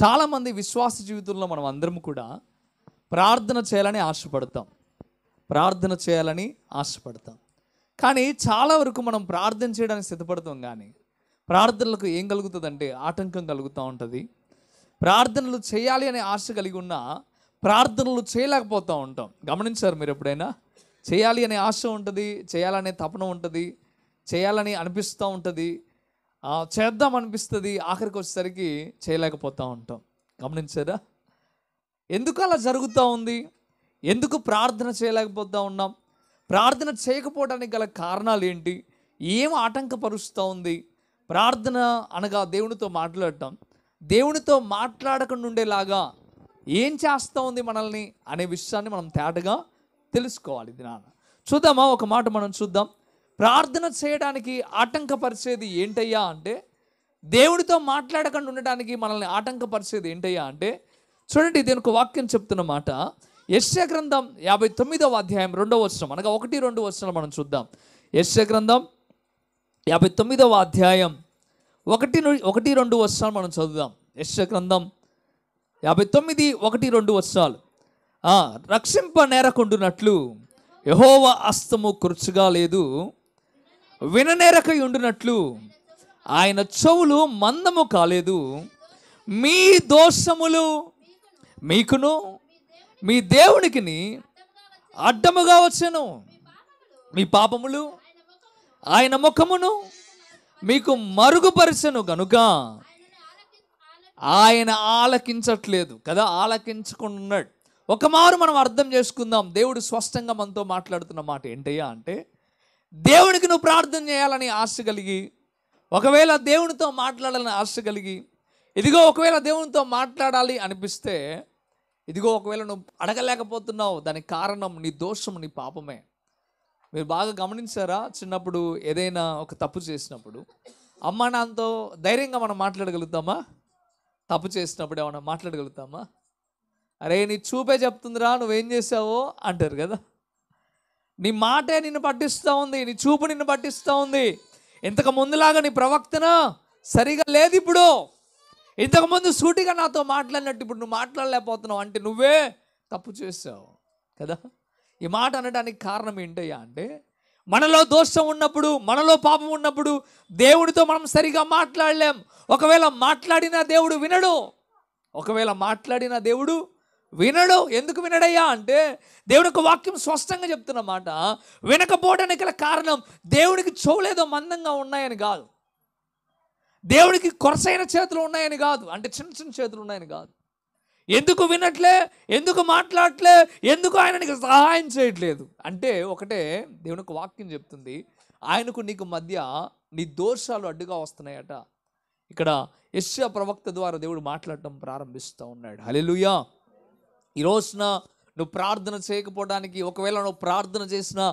చాలామంది విశ్వాస జీవితంలో మనం అందరం కూడా ప్రార్థన చేయాలని ఆశపడతాం ప్రార్థన చేయాలని ఆశపడతాం కానీ చాలా వరకు మనం ప్రార్థన చేయడానికి సిద్ధపడతాం కానీ ప్రార్థనలకు ఏం కలుగుతుందంటే ఆటంకం కలుగుతూ ఉంటుంది ప్రార్థనలు చేయాలి అనే ఆశ కలిగి ఉన్న ప్రార్థనలు చేయలేకపోతూ ఉంటాం గమనించారు మీరు ఎప్పుడైనా చేయాలి అనే ఆశ ఉంటుంది చేయాలనే తపన ఉంటుంది చేయాలని అనిపిస్తూ ఉంటుంది చేద్దాం అనిపిస్తుంది ఆఖరికి వచ్చేసరికి చేయలేకపోతూ ఉంటాం గమనించారా ఎందుకు అలా జరుగుతూ ఉంది ఎందుకు ప్రార్థన చేయలేకపోతూ ఉన్నాం ప్రార్థన చేయకపోవడానికి గల కారణాలు ఏంటి ఏం ఆటంకపరుస్తూ ఉంది ప్రార్థన అనగా దేవునితో మాట్లాడటం దేవునితో మాట్లాడకుండా ఉండేలాగా ఏం చేస్తూ ఉంది మనల్ని అనే విషయాన్ని మనం తేటగా తెలుసుకోవాలి నాన్న చూద్దామా ఒక మాట మనం చూద్దాం ప్రార్థన చేయడానికి ఆటంకపరిచేది ఏంటయ్యా అంటే దేవుడితో మాట్లాడకుండా ఉండటానికి మనల్ని ఆటంకపరిచేది ఏంటయ్యా అంటే చూడండి దీనికి వాక్యం చెప్తున్న మాట యశ్య గ్రంథం యాభై తొమ్మిదవ అధ్యాయం రెండవ వర్షం అనగా ఒకటి రెండు వర్షాలు మనం చూద్దాం యశ్య గ్రంథం యాభై తొమ్మిదవ అధ్యాయం ఒకటి ఒకటి రెండు వర్షాలు మనం చదువుదాం యశ్య గ్రంథం యాభై తొమ్మిది ఒకటి రెండు వర్షాలు రక్షింప నేరకుండునట్లు యహోవ అస్తము కురుచుగా లేదు విననేరకై ఉండునట్లు ఆయన చెవులు మందము కాలేదు మీ దోషములు మీకును మీ దేవునికిని అడ్డముగా వచ్చాను మీ పాపములు ఆయన ముఖమును మీకు మరుగుపరచను గనుక ఆయన ఆలకించట్లేదు కదా ఆలకించకుండా ఒక మారు మనం అర్థం చేసుకుందాం దేవుడు స్పష్టంగా మనతో మాట్లాడుతున్న మాట ఏంటయ్యా అంటే దేవునికి నువ్వు ప్రార్థన చేయాలని ఆశ కలిగి ఒకవేళ దేవునితో మాట్లాడాలని ఆశ కలిగి ఇదిగో ఒకవేళ దేవునితో మాట్లాడాలి అనిపిస్తే ఇదిగో ఒకవేళ నువ్వు అడగలేకపోతున్నావు దానికి కారణం నీ దోషం నీ పాపమే మీరు బాగా గమనించారా చిన్నప్పుడు ఏదైనా ఒక తప్పు చేసినప్పుడు అమ్మ నాన్నతో ధైర్యంగా మనం మాట్లాడగలుగుతామా తప్పు చేసినప్పుడు ఏమైనా మాట్లాడగలుగుతామా అరే నీ చూపే చెప్తుందిరా నువ్వేం చేసావో అంటారు కదా నీ మాటే నిన్ను పట్టిస్తూ ఉంది నీ చూపు నిన్ను పట్టిస్తూ ఉంది ఇంతకు ముందులాగా నీ ప్రవక్తన సరిగా లేదు ఇప్పుడు ఇంతకుముందు సూటిగా నాతో మాట్లాడినట్టు ఇప్పుడు నువ్వు మాట్లాడలేకపోతున్నావు అంటే నువ్వే తప్పు చేసావు కదా ఈ మాట అనడానికి కారణం ఏంటయ్యా అంటే మనలో దోషం ఉన్నప్పుడు మనలో పాపం ఉన్నప్పుడు దేవుడితో మనం సరిగా మాట్లాడలేం ఒకవేళ మాట్లాడినా దేవుడు వినడు ఒకవేళ మాట్లాడినా దేవుడు వినడు ఎందుకు వినడయ్యా అంటే దేవుడికి వాక్యం స్పష్టంగా చెప్తున్న మాట వినకపోవడానికి గల కారణం దేవునికి చూడలేదో మందంగా ఉన్నాయని కాదు దేవుడికి కొరసైన చేతులు ఉన్నాయని కాదు అంటే చిన్న చిన్న చేతులు ఉన్నాయని కాదు ఎందుకు వినట్లే ఎందుకు మాట్లాడట్లే ఎందుకు ఆయన నీకు సహాయం చేయట్లేదు అంటే ఒకటే దేవునికి వాక్యం చెప్తుంది ఆయనకు నీకు మధ్య నీ దోషాలు అడ్డుగా వస్తున్నాయట ఇక్కడ యశ్వ ప్రవక్త ద్వారా దేవుడు మాట్లాడటం ప్రారంభిస్తూ ఉన్నాడు హలెలుయా ఈ రోజున నువ్వు ప్రార్థన చేయకపోవడానికి ఒకవేళ నువ్వు ప్రార్థన చేసినా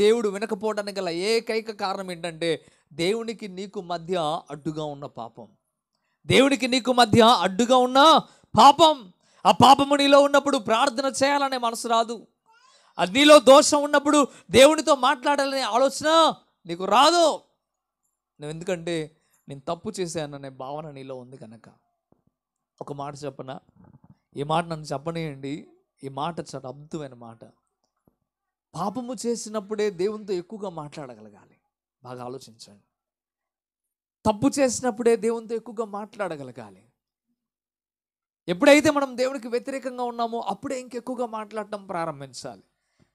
దేవుడు వినకపోవడానికి గల ఏకైక కారణం ఏంటంటే దేవునికి నీకు మధ్య అడ్డుగా ఉన్న పాపం దేవునికి నీకు మధ్య అడ్డుగా ఉన్న పాపం ఆ పాపము నీలో ఉన్నప్పుడు ప్రార్థన చేయాలనే మనసు రాదు అది నీలో దోషం ఉన్నప్పుడు దేవునితో మాట్లాడాలనే ఆలోచన నీకు రాదు నువ్వు ఎందుకంటే నేను తప్పు చేశాననే భావన నీలో ఉంది కనుక ఒక మాట చెప్పనా ఈ మాట నన్ను చెప్పనియండి ఈ మాట చాలా అద్భుతమైన మాట పాపము చేసినప్పుడే దేవునితో ఎక్కువగా మాట్లాడగలగాలి బాగా ఆలోచించండి తప్పు చేసినప్పుడే దేవునితో ఎక్కువగా మాట్లాడగలగాలి ఎప్పుడైతే మనం దేవునికి వ్యతిరేకంగా ఉన్నామో అప్పుడే ఇంకెక్కువగా మాట్లాడటం ప్రారంభించాలి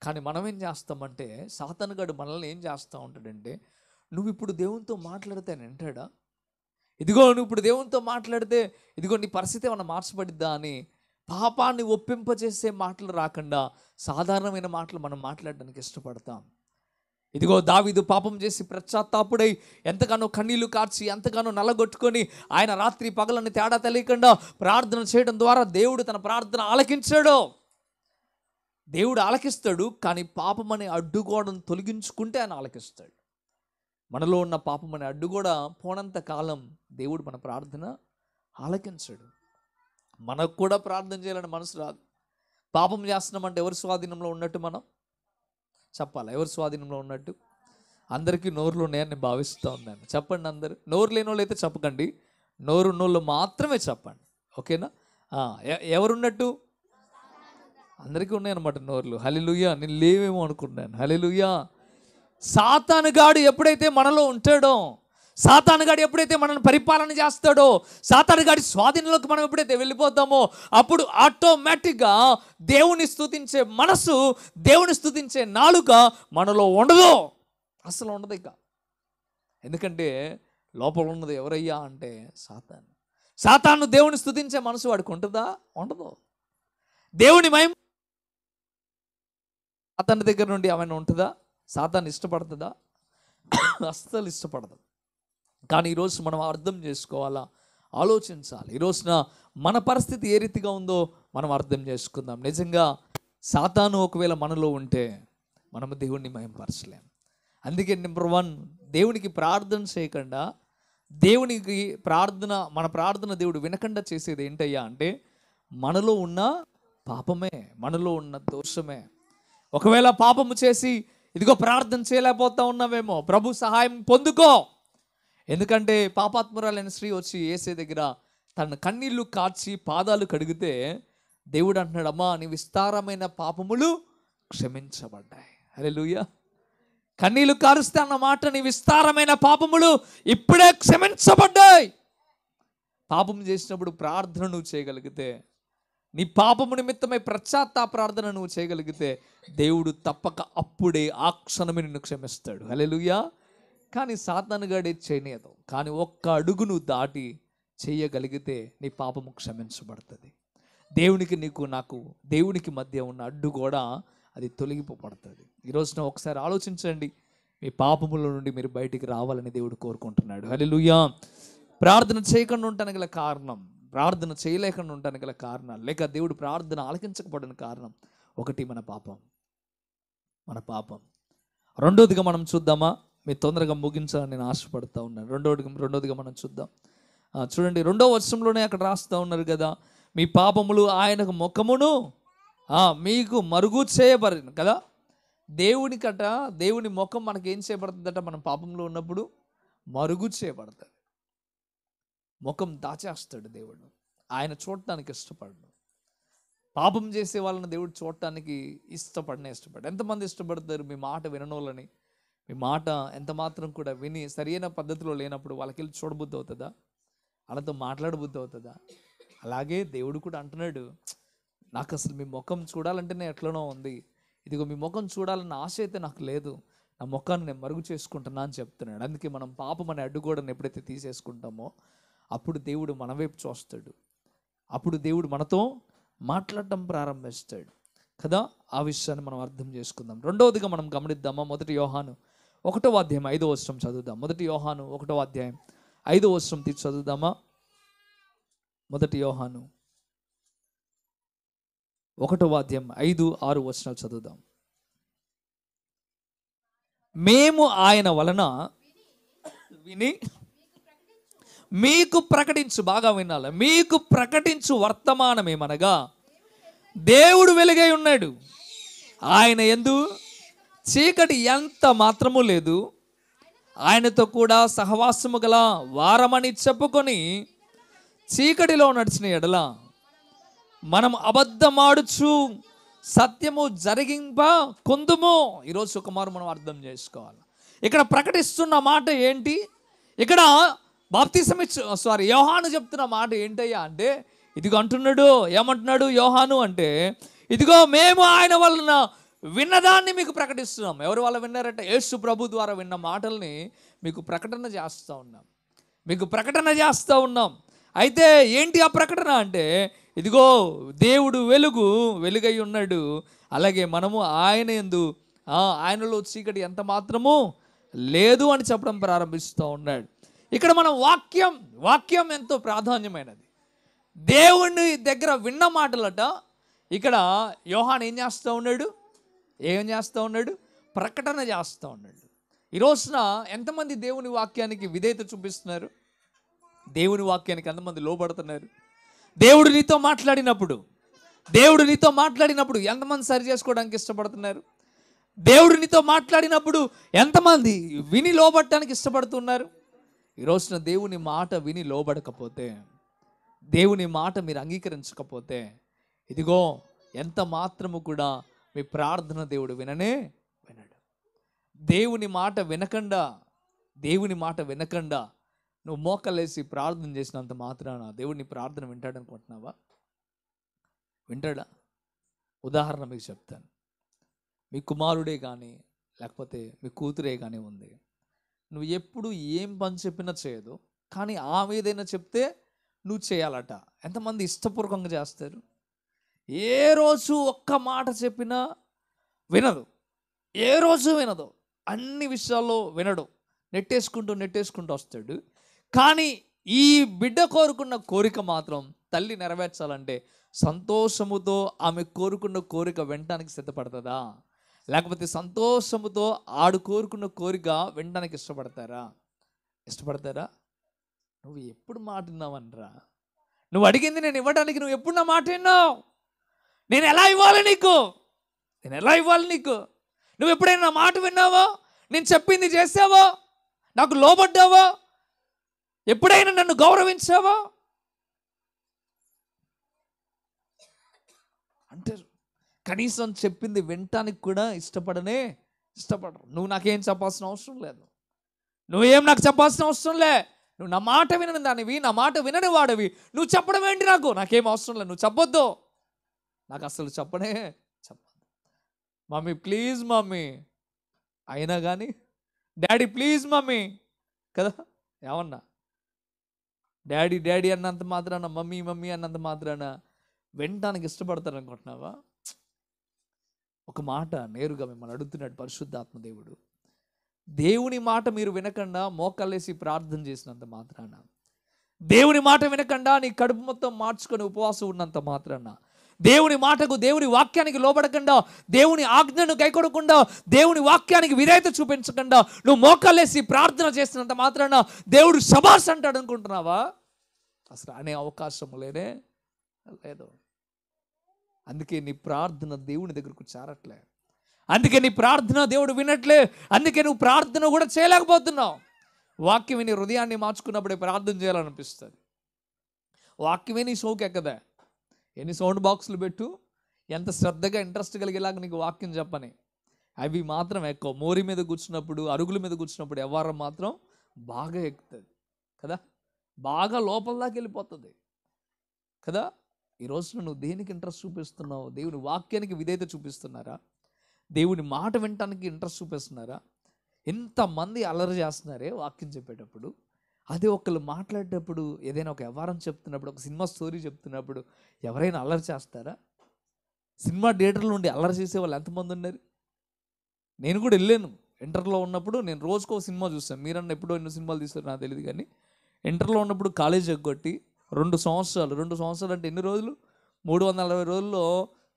కానీ మనం ఏం చేస్తామంటే సాతనగాడు మనల్ని ఏం చేస్తూ ఉంటాడంటే నువ్వు ఇప్పుడు దేవునితో మాట్లాడితే వింటాడా ఇదిగో నువ్వు ఇప్పుడు దేవునితో మాట్లాడితే ఇదిగో నీ పరిస్థితి ఏమైనా మార్చబడిద్దా అని పాపాన్ని ఒప్పింపజేసే మాటలు రాకుండా సాధారణమైన మాటలు మనం మాట్లాడడానికి ఇష్టపడతాం ఇదిగో దావిదు పాపం చేసి ప్రశ్చాత్తాపుడై ఎంతగానో కన్నీళ్లు కార్చి ఎంతగానో నలగొట్టుకొని ఆయన రాత్రి పగలని తేడా తెలియకుండా ప్రార్థన చేయడం ద్వారా దేవుడు తన ప్రార్థన ఆలకించాడు దేవుడు ఆలకిస్తాడు కానీ పాపం అనే అడ్డుగోడను తొలగించుకుంటే ఆయన ఆలకిస్తాడు మనలో ఉన్న పాపం అనే అడ్డుగోడ పోనంత కాలం దేవుడు మన ప్రార్థన ఆలకించాడు మనకు కూడా ప్రార్థన చేయాలని మనసు రాదు పాపం చేస్తున్నామంటే ఎవరి స్వాధీనంలో ఉన్నట్టు మనం చెప్పాలి ఎవరి స్వాధీనంలో ఉన్నట్టు అందరికీ నోరులు ఉన్నాయని భావిస్తూ ఉన్నాను చెప్పండి అందరు నోరు లేని వాళ్ళు అయితే చెప్పకండి నోరు నోళ్ళు మాత్రమే చెప్పండి ఓకేనా ఎవరున్నట్టు అందరికీ ఉన్నాయన్నమాట నోర్లు హలిలుయ్యా నేను లేవేమో అనుకున్నాను హలిలుయ్యా సాతానుగాడు ఎప్పుడైతే మనలో ఉంటాడో సాతానుగాడు ఎప్పుడైతే మనల్ని పరిపాలన చేస్తాడో సాతానుగాడి స్వాధీనంలోకి మనం ఎప్పుడైతే వెళ్ళిపోతామో అప్పుడు ఆటోమేటిక్గా దేవుని స్థుతించే మనసు దేవుని స్థుతించే నాలుక మనలో ఉండదు అసలు ఉండదు ఇక ఎందుకంటే లోపల ఉన్నది ఎవరయ్యా అంటే సాతాను సాతాను దేవుని స్థుతించే మనసు వాడికి ఉంటుందా ఉండదు దేవుని మయం అతని దగ్గర నుండి ఆమెను ఉంటుందా సాతాన్ని ఇష్టపడుతుందా అస్సలు ఇష్టపడదు కానీ ఈరోజు మనం అర్థం చేసుకోవాలా ఆలోచించాలి ఈరోజున మన పరిస్థితి ఏ రీతిగా ఉందో మనం అర్థం చేసుకుందాం నిజంగా సాతాను ఒకవేళ మనలో ఉంటే మనము దేవుణ్ణి మయంపరచలేం అందుకే నెంబర్ వన్ దేవునికి ప్రార్థన చేయకుండా దేవునికి ప్రార్థన మన ప్రార్థన దేవుడు వినకుండా చేసేది ఏంటయ్యా అంటే మనలో ఉన్న పాపమే మనలో ఉన్న దోషమే ఒకవేళ పాపము చేసి ఇదిగో ప్రార్థన చేయలేకపోతా ఉన్నావేమో ప్రభు సహాయం పొందుకో ఎందుకంటే పాపాత్మురాలైన స్త్రీ వచ్చి ఏసే దగ్గర తన కన్నీళ్లు కాచి పాదాలు కడిగితే దేవుడు అంటున్నాడు అమ్మా నీ విస్తారమైన పాపములు క్షమించబడ్డాయి అరే లూయ కన్నీళ్లు కారుస్తే అన్న మాట నీ విస్తారమైన పాపములు ఇప్పుడే క్షమించబడ్డాయి పాపం చేసినప్పుడు ప్రార్థన నువ్వు చేయగలిగితే నీ పాపము నిమిత్తమై ప్రశ్చాత్తా ప్రార్థన నువ్వు చేయగలిగితే దేవుడు తప్పక అప్పుడే ఆ క్షణమే నిన్ను క్షమిస్తాడు అలెలుయా కానీ సాతానుగాడే చేయలేదు కానీ ఒక్క అడుగును దాటి చేయగలిగితే నీ పాపము క్షమించబడుతుంది దేవునికి నీకు నాకు దేవునికి మధ్య ఉన్న అడ్డు కూడా అది తొలగిపోబడుతుంది ఈరోజున ఒకసారి ఆలోచించండి మీ పాపముల నుండి మీరు బయటికి రావాలని దేవుడు కోరుకుంటున్నాడు హలెలుయా ప్రార్థన చేయకుండా ఉంటాను గల కారణం ప్రార్థన చేయలేకుండా ఉంటాను గల కారణాలు లేక దేవుడు ప్రార్థన ఆలకించకపోవడానికి కారణం ఒకటి మన పాపం మన పాపం రెండోదిగా మనం చూద్దామా మీరు తొందరగా ముగించాలని నేను ఆశపడతా ఉన్నాను రెండోది రెండోదిగా మనం చూద్దాం చూడండి రెండో వర్షంలోనే అక్కడ రాస్తూ ఉన్నారు కదా మీ పాపములు ఆయనకు ముఖమును మీకు మరుగు చేయబడిన కదా దేవునికట దేవుని ముఖం మనకి ఏం చేయబడుతుందట మనం పాపంలో ఉన్నప్పుడు మరుగు చేయబడతాడు ముఖం దాచేస్తాడు దేవుడు ఆయన చూడటానికి ఇష్టపడడు పాపం చేసే వాళ్ళని దేవుడు చూడటానికి ఇష్టపడిన ఇష్టపడ ఎంతమంది ఇష్టపడతారు మీ మాట విననోళ్ళని మీ మాట ఎంత మాత్రం కూడా విని సరైన పద్ధతిలో లేనప్పుడు వాళ్ళకి వెళ్ళి చూడబుద్ధి అవుతుందా వాళ్ళతో మాట్లాడబుద్ధి అవుతుందా అలాగే దేవుడు కూడా అంటున్నాడు నాకు అసలు మీ ముఖం చూడాలంటే నేను ఎట్లనో ఉంది ఇదిగో మీ ముఖం చూడాలన్న ఆశ అయితే నాకు లేదు నా ముఖాన్ని నేను మరుగు చేసుకుంటున్నా అని చెప్తున్నాడు అందుకే మనం పాపం అనే అడ్డుగోడను ఎప్పుడైతే తీసేసుకుంటామో అప్పుడు దేవుడు మన వైపు చూస్తాడు అప్పుడు దేవుడు మనతో మాట్లాడటం ప్రారంభిస్తాడు కదా ఆ విషయాన్ని మనం అర్థం చేసుకుందాం రెండవదిగా మనం గమనిద్దామా మొదటి యోహాను ఒకటో అధ్యాయం ఐదో వర్షం చదువుదాం మొదటి యోహాను ఒకటో అధ్యాయం ఐదో వర్షం తీర్చి చదువుదామా మొదటి యోహాను ఒకటో వాద్యం ఐదు ఆరు వర్షాలు చదువుదాం మేము ఆయన వలన విని మీకు ప్రకటించు బాగా వినాలి మీకు ప్రకటించు వర్తమానం ఏమనగా దేవుడు వెలుగై ఉన్నాడు ఆయన ఎందు చీకటి ఎంత మాత్రము లేదు ఆయనతో కూడా సహవాసము గల వారమని చెప్పుకొని చీకటిలో నడిచిన ఎడల మనం అబద్ధమాడుచు సత్యము జరిగింప కొందుము ఈరోజు సుకుమారు మనం అర్థం చేసుకోవాలి ఇక్కడ ప్రకటిస్తున్న మాట ఏంటి ఇక్కడ బాప్తిసం ఇచ్చు సారీ యోహాను చెప్తున్న మాట ఏంటయ్యా అంటే ఇదిగో అంటున్నాడు ఏమంటున్నాడు యోహాను అంటే ఇదిగో మేము ఆయన వలన విన్నదాన్ని మీకు ప్రకటిస్తున్నాం ఎవరు వాళ్ళు విన్నారంటే యేసు ప్రభు ద్వారా విన్న మాటల్ని మీకు ప్రకటన చేస్తూ ఉన్నాం మీకు ప్రకటన చేస్తూ ఉన్నాం అయితే ఏంటి ఆ ప్రకటన అంటే ఇదిగో దేవుడు వెలుగు వెలుగై ఉన్నాడు అలాగే మనము ఆయన ఎందు ఆయనలో చీకటి ఎంత మాత్రము లేదు అని చెప్పడం ప్రారంభిస్తూ ఉన్నాడు ఇక్కడ మనం వాక్యం వాక్యం ఎంతో ప్రాధాన్యమైనది దేవుని దగ్గర విన్న మాటలట ఇక్కడ యోహాన్ ఏం చేస్తూ ఉన్నాడు ఏం చేస్తూ ఉన్నాడు ప్రకటన చేస్తూ ఉన్నాడు ఈ రోజున ఎంతమంది దేవుని వాక్యానికి విధేయత చూపిస్తున్నారు దేవుని వాక్యానికి ఎంతమంది లోబడుతున్నారు దేవుడు నీతో మాట్లాడినప్పుడు దేవుడు నీతో మాట్లాడినప్పుడు ఎంతమంది సరి చేసుకోవడానికి ఇష్టపడుతున్నారు దేవుడు నీతో మాట్లాడినప్పుడు ఎంతమంది విని లోబట్టడానికి ఇష్టపడుతున్నారు ఈ రోజున దేవుని మాట విని లోబడకపోతే దేవుని మాట మీరు అంగీకరించకపోతే ఇదిగో ఎంత మాత్రము కూడా మీ ప్రార్థన దేవుడు విననే వినడు దేవుని మాట వినకుండా దేవుని మాట వినకుండా నువ్వు మోకలేసి ప్రార్థన చేసినంత మాత్రాన దేవుడిని ప్రార్థన వింటాడు అనుకుంటున్నావా వింటాడా ఉదాహరణ మీకు చెప్తాను మీ కుమారుడే కానీ లేకపోతే మీ కూతురే కానీ ఉంది నువ్వు ఎప్పుడు ఏం పని చెప్పినా చేయదు కానీ ఆమె ఏదైనా చెప్తే నువ్వు చేయాలట ఎంతమంది ఇష్టపూర్వకంగా చేస్తారు ఏ రోజు ఒక్క మాట చెప్పినా వినదు ఏ రోజు వినదు అన్ని విషయాల్లో వినడు నెట్టేసుకుంటూ నెట్టేసుకుంటూ వస్తాడు కానీ ఈ బిడ్డ కోరుకున్న కోరిక మాత్రం తల్లి నెరవేర్చాలంటే సంతోషముతో ఆమె కోరుకున్న కోరిక వినటానికి సిద్ధపడుతుందా లేకపోతే సంతోషముతో ఆడు కోరుకున్న కోరిక వినడానికి ఇష్టపడతారా ఇష్టపడతారా నువ్వు ఎప్పుడు మాట అనరా నువ్వు అడిగింది నేను ఇవ్వడానికి నువ్వు ఎప్పుడు నా మాట విన్నావు నేను ఎలా ఇవ్వాలి నీకు నేను ఎలా ఇవ్వాలి నీకు నువ్వు ఎప్పుడైనా నా మాట విన్నావో నేను చెప్పింది చేసావో నాకు లోబడ్డావో ఎప్పుడైనా నన్ను గౌరవించావో అంటారు కనీసం చెప్పింది వినటానికి కూడా ఇష్టపడనే ఇష్టపడరు నువ్వు నాకేం చెప్పాల్సిన అవసరం లేదు నువ్వేం నాకు చెప్పాల్సిన అవసరం లే నువ్వు నా మాట వినని దానివి నా మాట వినని వాడవి నువ్వు చెప్పడం ఏంటి నాకు నాకేం అవసరం లేదు నువ్వు చెప్పొద్దు నాకు అసలు చెప్పనే చెప్పదు మమ్మీ ప్లీజ్ మమ్మీ అయినా కానీ డాడీ ప్లీజ్ మమ్మీ కదా ఏమన్నా డాడీ డాడీ అన్నంత మాత్రాన మమ్మీ మమ్మీ అన్నంత మాత్రాన వినటానికి ఇష్టపడతారు అనుకుంటున్నావా ఒక మాట నేరుగా మిమ్మల్ని అడుగుతున్నాడు పరిశుద్ధాత్మ దేవుడు దేవుని మాట మీరు వినకుండా మోకాలేసి ప్రార్థన చేసినంత మాత్రాన దేవుని మాట వినకుండా నీ కడుపు మొత్తం మార్చుకొని ఉపవాసం ఉన్నంత మాత్రాన దేవుని మాటకు దేవుని వాక్యానికి లోబడకుండా దేవుని ఆజ్ఞను కైకొడకుండా దేవుని వాక్యానికి విధేయత చూపించకుండా నువ్వు మోకాలేసి ప్రార్థన చేసినంత మాత్రాన దేవుడు సభాస్ అంటాడు అనుకుంటున్నావా అసలు అనే అవకాశం లేనే లేదు అందుకే నీ ప్రార్థన దేవుని దగ్గరకు చేరట్లే అందుకే నీ ప్రార్థన దేవుడు వినట్లే అందుకే నువ్వు ప్రార్థన కూడా చేయలేకపోతున్నావు వాక్యం విని హృదయాన్ని మార్చుకున్నప్పుడే ప్రార్థన చేయాలనిపిస్తుంది వాక్యమే నీ సోకెక్కదా ఎన్ని సౌండ్ బాక్సులు పెట్టు ఎంత శ్రద్ధగా ఇంట్రెస్ట్ కలిగేలాగా నీకు వాక్యం చెప్పని అవి మాత్రం ఎక్కువ మోరి మీద కూర్చున్నప్పుడు అరుగుల మీద కూర్చున్నప్పుడు ఎవరం మాత్రం బాగా ఎక్కుతుంది కదా బాగా లోపల వెళ్ళిపోతుంది కదా ఈ నువ్వు దేనికి ఇంట్రెస్ట్ చూపిస్తున్నావు దేవుని వాక్యానికి విధేయత చూపిస్తున్నారా దేవుని మాట వినటానికి ఇంట్రెస్ట్ చూపిస్తున్నారా ఎంతమంది అలరి చేస్తున్నారే వాక్యం చెప్పేటప్పుడు అదే ఒకళ్ళు మాట్లాడేటప్పుడు ఏదైనా ఒక వ్యవహారం చెప్తున్నప్పుడు ఒక సినిమా స్టోరీ చెప్తున్నప్పుడు ఎవరైనా అల్లరి చేస్తారా సినిమా థియేటర్లో నుండి అల్లరి చేసే వాళ్ళు ఎంతమంది ఉన్నారు నేను కూడా వెళ్ళాను ఇంటర్లో ఉన్నప్పుడు నేను రోజుకో సినిమా చూస్తాను మీరన్న ఎప్పుడో ఎన్నో సినిమాలు తీస్తారు నాకు తెలియదు కానీ ఇంటర్లో ఉన్నప్పుడు కాలేజ్ ఎగ్గొట్టి రెండు సంవత్సరాలు రెండు సంవత్సరాలు అంటే ఎన్ని రోజులు మూడు వందల అరవై రోజుల్లో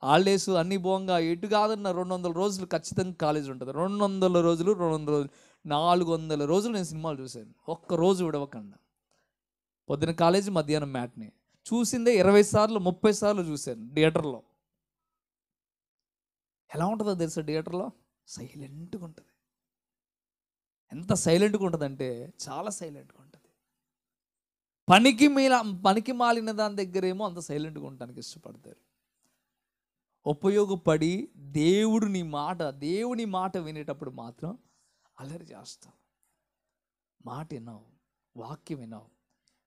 హాలిడేస్ అన్ని బోంగా ఎటు కాదన్న రెండు వందల రోజులు ఖచ్చితంగా కాలేజ్ ఉంటుంది రెండు వందల రోజులు రెండు వందల రోజులు నాలుగు వందల రోజులు నేను సినిమాలు చూశాను ఒక్క రోజు విడవకుండా పొద్దున కాలేజీ మధ్యాహ్నం మ్యాట్ని చూసిందే ఇరవై సార్లు ముప్పై సార్లు చూశాను థియేటర్లో ఎలా ఉంటుందో తెలుసా థియేటర్లో సైలెంట్గా ఉంటుంది ఎంత సైలెంట్గా అంటే చాలా సైలెంట్గా ఉంటుంది పనికి మీల పనికి మాలిన దాని దగ్గరేమో అంత సైలెంట్గా ఉండటానికి ఇష్టపడతారు ఉపయోగపడి దేవుడు నీ మాట దేవుని మాట వినేటప్పుడు మాత్రం అల్లరి చేస్తాం మాట వినవు వాక్యం వినవు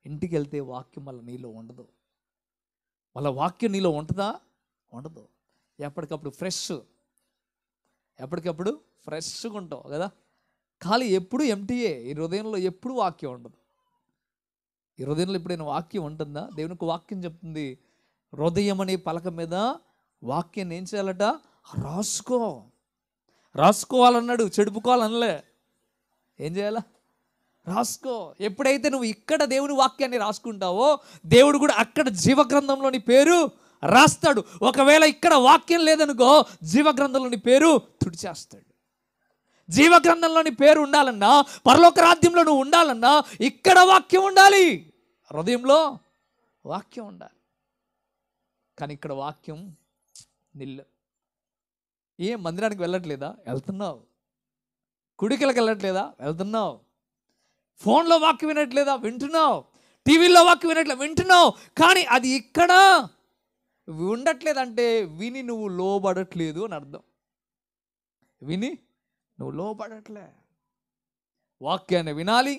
ఇంటికి వెళ్తే వాక్యం మళ్ళీ నీలో ఉండదు మళ్ళీ వాక్యం నీలో ఉంటుందా ఉండదు ఎప్పటికప్పుడు ఫ్రెష్ ఎప్పటికప్పుడు ఫ్రెష్గా ఉంటావు కదా ఖాళీ ఎప్పుడు ఎంటీఏ ఈ హృదయంలో ఎప్పుడు వాక్యం ఉండదు ఈ హృదయంలో ఎప్పుడైనా వాక్యం ఉంటుందా దేవునికి వాక్యం చెప్తుంది హృదయం అనే పలక మీద వాక్యం ఏం చేయాలట రాసుకో రాసుకోవాలన్నాడు చెడుపుకోవాలనలే ఏం చేయాలా రాసుకో ఎప్పుడైతే నువ్వు ఇక్కడ దేవుని వాక్యాన్ని రాసుకుంటావో దేవుడు కూడా అక్కడ జీవగ్రంథంలోని పేరు రాస్తాడు ఒకవేళ ఇక్కడ వాక్యం లేదనుకో జీవగ్రంథంలోని పేరు తుడిచేస్తాడు జీవగ్రంథంలోని పేరు ఉండాలన్నా పరలోక రాజ్యంలో నువ్వు ఉండాలన్నా ఇక్కడ వాక్యం ఉండాలి హృదయంలో వాక్యం ఉండాలి కానీ ఇక్కడ వాక్యం నిల్లు ఏ మందిరానికి వెళ్ళట్లేదా వెళ్తున్నావు కుడికలకు వెళ్ళట్లేదా వెళ్తున్నావు ఫోన్లో వాక్ వినట్లేదా వింటున్నావు టీవీలో వాక్ వినట్లేదు వింటున్నావు కానీ అది ఇక్కడ ఉండట్లేదంటే విని నువ్వు లోబడట్లేదు అని అర్థం విని నువ్వు లోబడట్లే వాక్యాన్ని వినాలి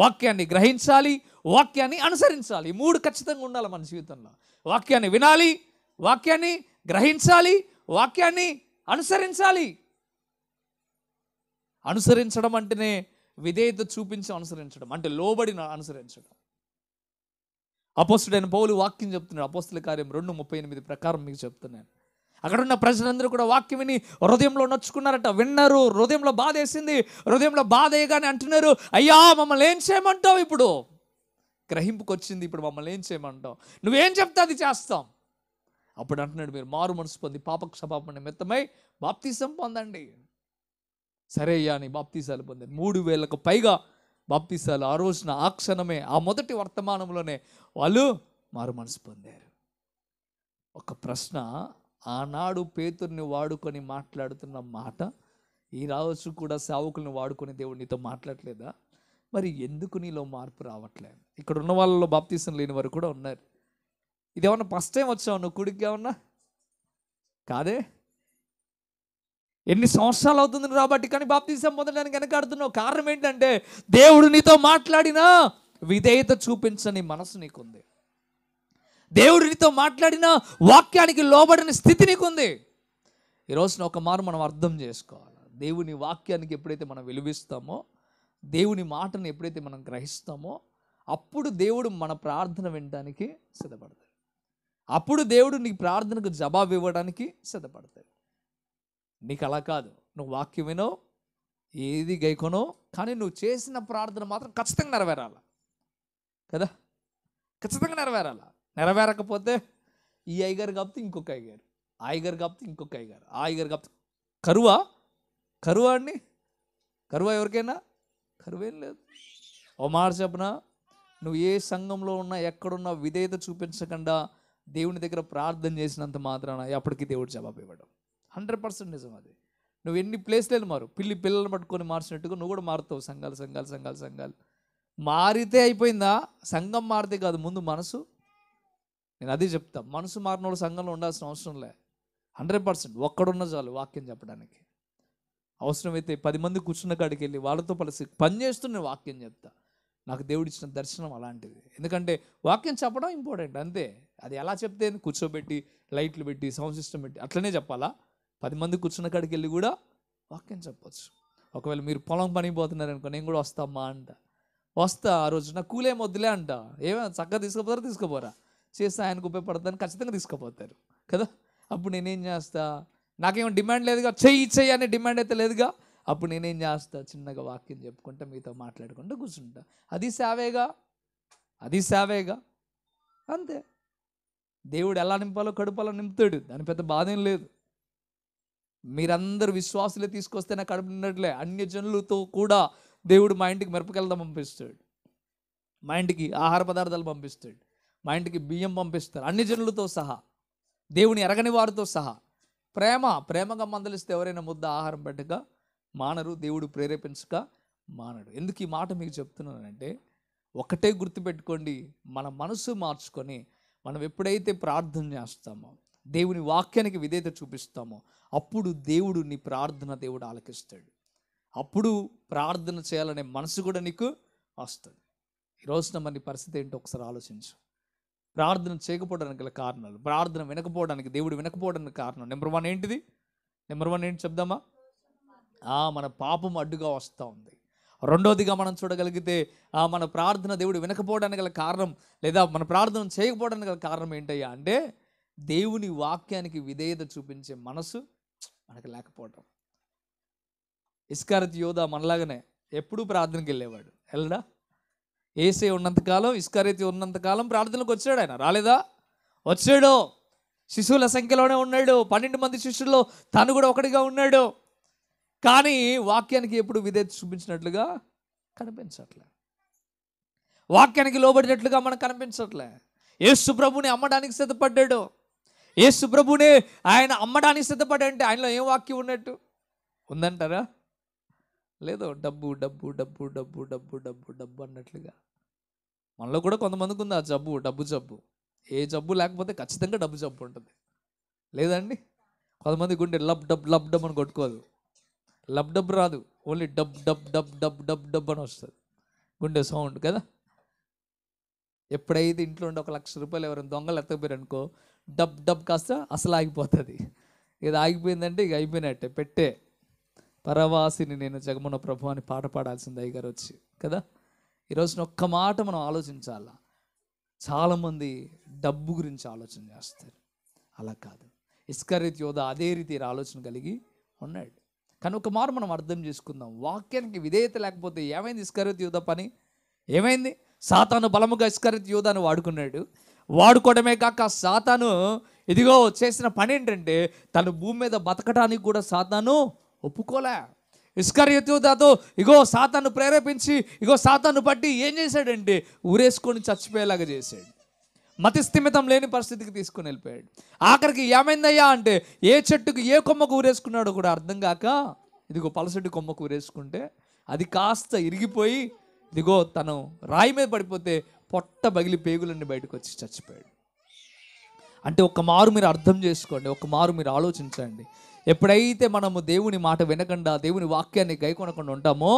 వాక్యాన్ని గ్రహించాలి వాక్యాన్ని అనుసరించాలి మూడు ఖచ్చితంగా ఉండాలి మన జీవితంలో వాక్యాన్ని వినాలి వాక్యాన్ని గ్రహించాలి వాక్యాన్ని అనుసరించాలి అనుసరించడం అంటేనే విధేయత చూపించి అనుసరించడం అంటే లోబడి అనుసరించడం అపోస్తుడైన పౌలు వాక్యం చెప్తున్నాడు అపోస్తుల కార్యం రెండు ముప్పై ఎనిమిది ప్రకారం మీకు చెప్తున్నాను అక్కడ ఉన్న ప్రజలందరూ కూడా వాక్యం విని హృదయంలో నొచ్చుకున్నారట విన్నారు హృదయంలో బాధ వేసింది హృదయంలో బాధ వేయగానే అంటున్నారు అయ్యా మమ్మల్ని ఏం చేయమంటావు ఇప్పుడు గ్రహింపుకొచ్చింది ఇప్పుడు మమ్మల్ని ఏం చేయమంటావు నువ్వేం చెప్తా అది చేస్తాం అప్పుడు అంటున్నాడు మీరు మారు మనసు పొంది పాప మిత్తమై బాప్తీసం పొందండి సరే అయ్యా అని బాప్తీసాలు పొందండి మూడు వేలకు పైగా బాప్తీసాలు ఆ రోజున ఆ క్షణమే ఆ మొదటి వర్తమానంలోనే వాళ్ళు మారు మనసు పొందారు ఒక ప్రశ్న ఆనాడు పేతుర్ని వాడుకొని మాట్లాడుతున్న మాట ఈ కూడా సేవకులను వాడుకొని దేవుడు నీతో మాట్లాడలేదా మరి ఎందుకు నీలో మార్పు రావట్లేదు ఇక్కడ ఉన్న వాళ్ళలో బాప్తీసం లేని వారు కూడా ఉన్నారు ఇదేమన్నా ఫస్ట్ టైం వచ్చావు నువ్వు కుడికి ఉన్నా కాదే ఎన్ని సంవత్సరాలు అవుతుంది రాబట్టి కానీ బాప్తీసం పొందడానికి వెనకాడుతున్నావు కారణం ఏంటంటే దేవుడు నీతో మాట్లాడినా విధేయత చూపించని మనసు నీకుంది దేవుడు నీతో మాట్లాడిన వాక్యానికి లోబడిన స్థితి నీకుంది ఈరోజున ఒక మారు మనం అర్థం చేసుకోవాలి దేవుని వాక్యానికి ఎప్పుడైతే మనం విలువిస్తామో దేవుని మాటను ఎప్పుడైతే మనం గ్రహిస్తామో అప్పుడు దేవుడు మన ప్రార్థన వినడానికి సిద్ధపడతాడు అప్పుడు దేవుడు నీ ప్రార్థనకు జవాబు ఇవ్వడానికి సిద్ధపడతాడు నీకు అలా కాదు నువ్వు వాక్యం వినో ఏది గైకొనో కానీ నువ్వు చేసిన ప్రార్థన మాత్రం ఖచ్చితంగా నెరవేరాల కదా ఖచ్చితంగా నెరవేరాల నెరవేరకపోతే ఈ ఐగారు కాబట్టి ఇంకొక ఐగారు ఐగారు కాబట్టి ఇంకొక ఐగారు ఆ ఐగారు కాపుతే కరువా కరువా అండి కరువా ఎవరికైనా కరువేం లేదు ఓ మాట చెప్పనా నువ్వు ఏ సంఘంలో ఉన్నా ఎక్కడున్నా విధేయత చూపించకుండా దేవుని దగ్గర ప్రార్థన చేసినంత మాత్రాన అప్పటికీ దేవుడు జవాబు ఇవ్వడం హండ్రెడ్ పర్సెంట్ నిజం అది నువ్వు ఎన్ని ప్లేస్లేదు మారు పిల్లి పిల్లల్ని పట్టుకొని మార్చినట్టుగా నువ్వు కూడా మారుతావు సంఘాలు సంఘాలు సంఘాలు సంఘాలు మారితే అయిపోయిందా సంఘం మారితే కాదు ముందు మనసు నేను అదే చెప్తా మనసు వాళ్ళు సంఘంలో ఉండాల్సిన అవసరం లే హండ్రెడ్ పర్సెంట్ ఒక్కడున్న చాలు వాక్యం చెప్పడానికి అవసరమైతే పది మంది కూర్చున్న కాడికి వెళ్ళి వాళ్ళతో కలిసి పనిచేస్తున్న వాక్యం చెప్తా నాకు దేవుడిచ్చిన దర్శనం అలాంటిది ఎందుకంటే వాక్యం చెప్పడం ఇంపార్టెంట్ అంతే అది ఎలా చెప్తే కూర్చోబెట్టి లైట్లు పెట్టి సౌండ్ సిస్టమ్ పెట్టి అట్లనే చెప్పాలా పది మంది కూర్చున్న కాడికి వెళ్ళి కూడా వాక్యం చెప్పచ్చు ఒకవేళ మీరు పొలం పని అనుకో నేను కూడా వస్తామా అంట వస్తా ఆ రోజు నా కూలేం వద్దులే అంట ఏమో చక్కగా తీసుకుపోతారా తీసుకుపోరా చేస్తే ఆయనకు ఉపయోగపడతాను ఖచ్చితంగా తీసుకుపోతారు కదా అప్పుడు నేనేం చేస్తా నాకేమో డిమాండ్ లేదుగా చెయ్యి చెయ్యి అనే డిమాండ్ అయితే లేదుగా అప్పుడు నేనేం చేస్తా చిన్నగా వాక్యం చెప్పుకుంటా మీతో మాట్లాడుకుంటూ కూర్చుంటా అది సేవేగా అది సేవేగా అంతే దేవుడు ఎలా నింపాలో కడుపలో నింపుతాడు దాని పెద్ద బాధ ఏం లేదు మీరందరూ విశ్వాసులే తీసుకొస్తే నాకు కడుపు అన్ని జనులతో కూడా దేవుడు మా ఇంటికి మిరపకెళ్దాం పంపిస్తాడు మా ఇంటికి ఆహార పదార్థాలు పంపిస్తాడు మా ఇంటికి బియ్యం పంపిస్తారు అన్ని జనులతో సహా దేవుని ఎరగని వారితో సహా ప్రేమ ప్రేమగా మందలిస్తే ఎవరైనా ముద్ద ఆహారం పెట్టక మానరు దేవుడు ప్రేరేపించక మానడు ఎందుకు ఈ మాట మీకు చెప్తున్నానంటే ఒకటే గుర్తుపెట్టుకోండి మన మనసు మార్చుకొని మనం ఎప్పుడైతే ప్రార్థన చేస్తామో దేవుని వాక్యానికి విధేత చూపిస్తామో అప్పుడు దేవుడు నీ ప్రార్థన దేవుడు ఆలకిస్తాడు అప్పుడు ప్రార్థన చేయాలనే మనసు కూడా నీకు వస్తుంది ఈరోజున మన పరిస్థితి ఏంటో ఒకసారి ఆలోచించు ప్రార్థన చేయకపోవడానికి గల కారణాలు ప్రార్థన వినకపోవడానికి దేవుడు వినకపోవడానికి కారణం నెంబర్ వన్ ఏంటిది నెంబర్ వన్ ఏంటి చెప్దామా మన పాపం అడ్డుగా వస్తూ ఉంది రెండోదిగా మనం చూడగలిగితే మన ప్రార్థన దేవుడు వినకపోవడానికి గల కారణం లేదా మన ప్రార్థన చేయకపోవడానికి గల కారణం ఏంటయ్యా అంటే దేవుని వాక్యానికి విధేయత చూపించే మనసు మనకు లేకపోవటం ఇస్కారతి యోధ మనలాగనే ఎప్పుడూ ప్రార్థనకి వెళ్ళేవాడు వెళ్ళడా ఏసే ఉన్నంతకాలం ఇస్కారతి ఉన్నంతకాలం ప్రార్థనలకు వచ్చాడు ఆయన రాలేదా వచ్చాడు శిశువుల సంఖ్యలోనే ఉన్నాడు పన్నెండు మంది శిష్యుల్లో తను కూడా ఒకటిగా ఉన్నాడు కానీ వాక్యానికి ఎప్పుడు విధేత చూపించినట్లుగా కనిపించట్లే వాక్యానికి లోబడినట్లుగా మనకు కనిపించట్లే యేసు ప్రభుని అమ్మడానికి సిద్ధపడ్డాడు యేసు ప్రభుని ఆయన అమ్మడానికి అంటే ఆయనలో ఏం వాక్యం ఉన్నట్టు ఉందంటారా లేదు డబ్బు డబ్బు డబ్బు డబ్బు డబ్బు డబ్బు డబ్బు అన్నట్లుగా మనలో కూడా కొంతమందికి ఉంది ఆ జబ్బు డబ్బు జబ్బు ఏ జబ్బు లేకపోతే ఖచ్చితంగా డబ్బు జబ్బు ఉంటుంది లేదండి కొంతమంది గుండె లబ్ డబ్ లబ్ డబ్బు అని కొట్టుకోదు లబ్ డబ్ రాదు only dub dub dub dub dub dub అని వస్తుంది గుండె సౌండ్ కదా ఎప్పుడైతే ఇంట్లో ఉండి ఒక లక్ష రూపాయలు ఎవరైనా దొంగలు ఎత్తకపోయారనుకో డబ్ డబ్ కాస్త అసలు ఆగిపోతుంది ఇది ఆగిపోయిందంటే ఇక అయిపోయినట్టే పెట్టే పరవాసిని నేను జగమన్న ప్రభు అని పాట పాడాల్సింది అయ్యగారు వచ్చి కదా ఈరోజున ఒక్క మాట మనం ఆలోచించాలా చాలామంది డబ్బు గురించి ఆలోచన చేస్తారు అలా కాదు ఇస్కరిత్ యోధ అదే రీతి ఆలోచన కలిగి ఉన్నాడు కానీ ఒక మారు మనం అర్థం చేసుకుందాం వాక్యానికి విధేయత లేకపోతే ఏమైంది ఇస్కరిత్ యూధ పని ఏమైంది సాతాను బలముగా ఇస్కరిత్ యూధాను వాడుకున్నాడు వాడుకోవడమే కాక సాతాను ఇదిగో చేసిన పని ఏంటంటే తను భూమి మీద బతకడానికి కూడా సాతాను ఒప్పుకోలే ఇస్కర్ యూధాతో ఇగో సాతాను ప్రేరేపించి ఇగో సాతాను పట్టి ఏం చేశాడంటే ఊరేసుకొని చచ్చిపోయేలాగా చేశాడు మతిస్థిమితం లేని పరిస్థితికి తీసుకుని వెళ్ళిపోయాడు ఆఖరికి ఏమైందయ్యా అంటే ఏ చెట్టుకు ఏ కొమ్మకు ఊరేసుకున్నాడో కూడా అర్థం కాక ఇదిగో పలసటి కొమ్మకు ఊరేసుకుంటే అది కాస్త ఇరిగిపోయి ఇదిగో తను రాయి మీద పడిపోతే పొట్ట పగిలి పేగులన్నీ బయటకు వచ్చి చచ్చిపోయాడు అంటే ఒక మారు మీరు అర్థం చేసుకోండి ఒక మారు మీరు ఆలోచించండి ఎప్పుడైతే మనము దేవుని మాట వినకుండా దేవుని వాక్యాన్ని గైకొనకుండా ఉంటామో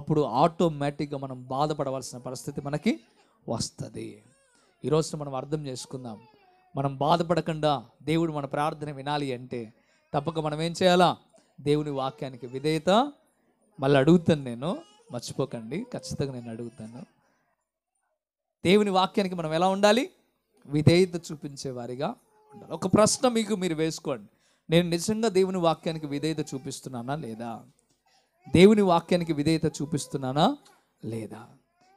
అప్పుడు ఆటోమేటిక్గా మనం బాధపడవలసిన పరిస్థితి మనకి వస్తుంది ఈరోజు మనం అర్థం చేసుకుందాం మనం బాధపడకుండా దేవుడు మన ప్రార్థన వినాలి అంటే తప్పక మనం ఏం చేయాలా దేవుని వాక్యానికి విధేయత మళ్ళీ అడుగుతాను నేను మర్చిపోకండి ఖచ్చితంగా నేను అడుగుతాను దేవుని వాక్యానికి మనం ఎలా ఉండాలి విధేయత చూపించేవారిగా ఉండాలి ఒక ప్రశ్న మీకు మీరు వేసుకోండి నేను నిజంగా దేవుని వాక్యానికి విధేయత చూపిస్తున్నానా లేదా దేవుని వాక్యానికి విధేయత చూపిస్తున్నానా లేదా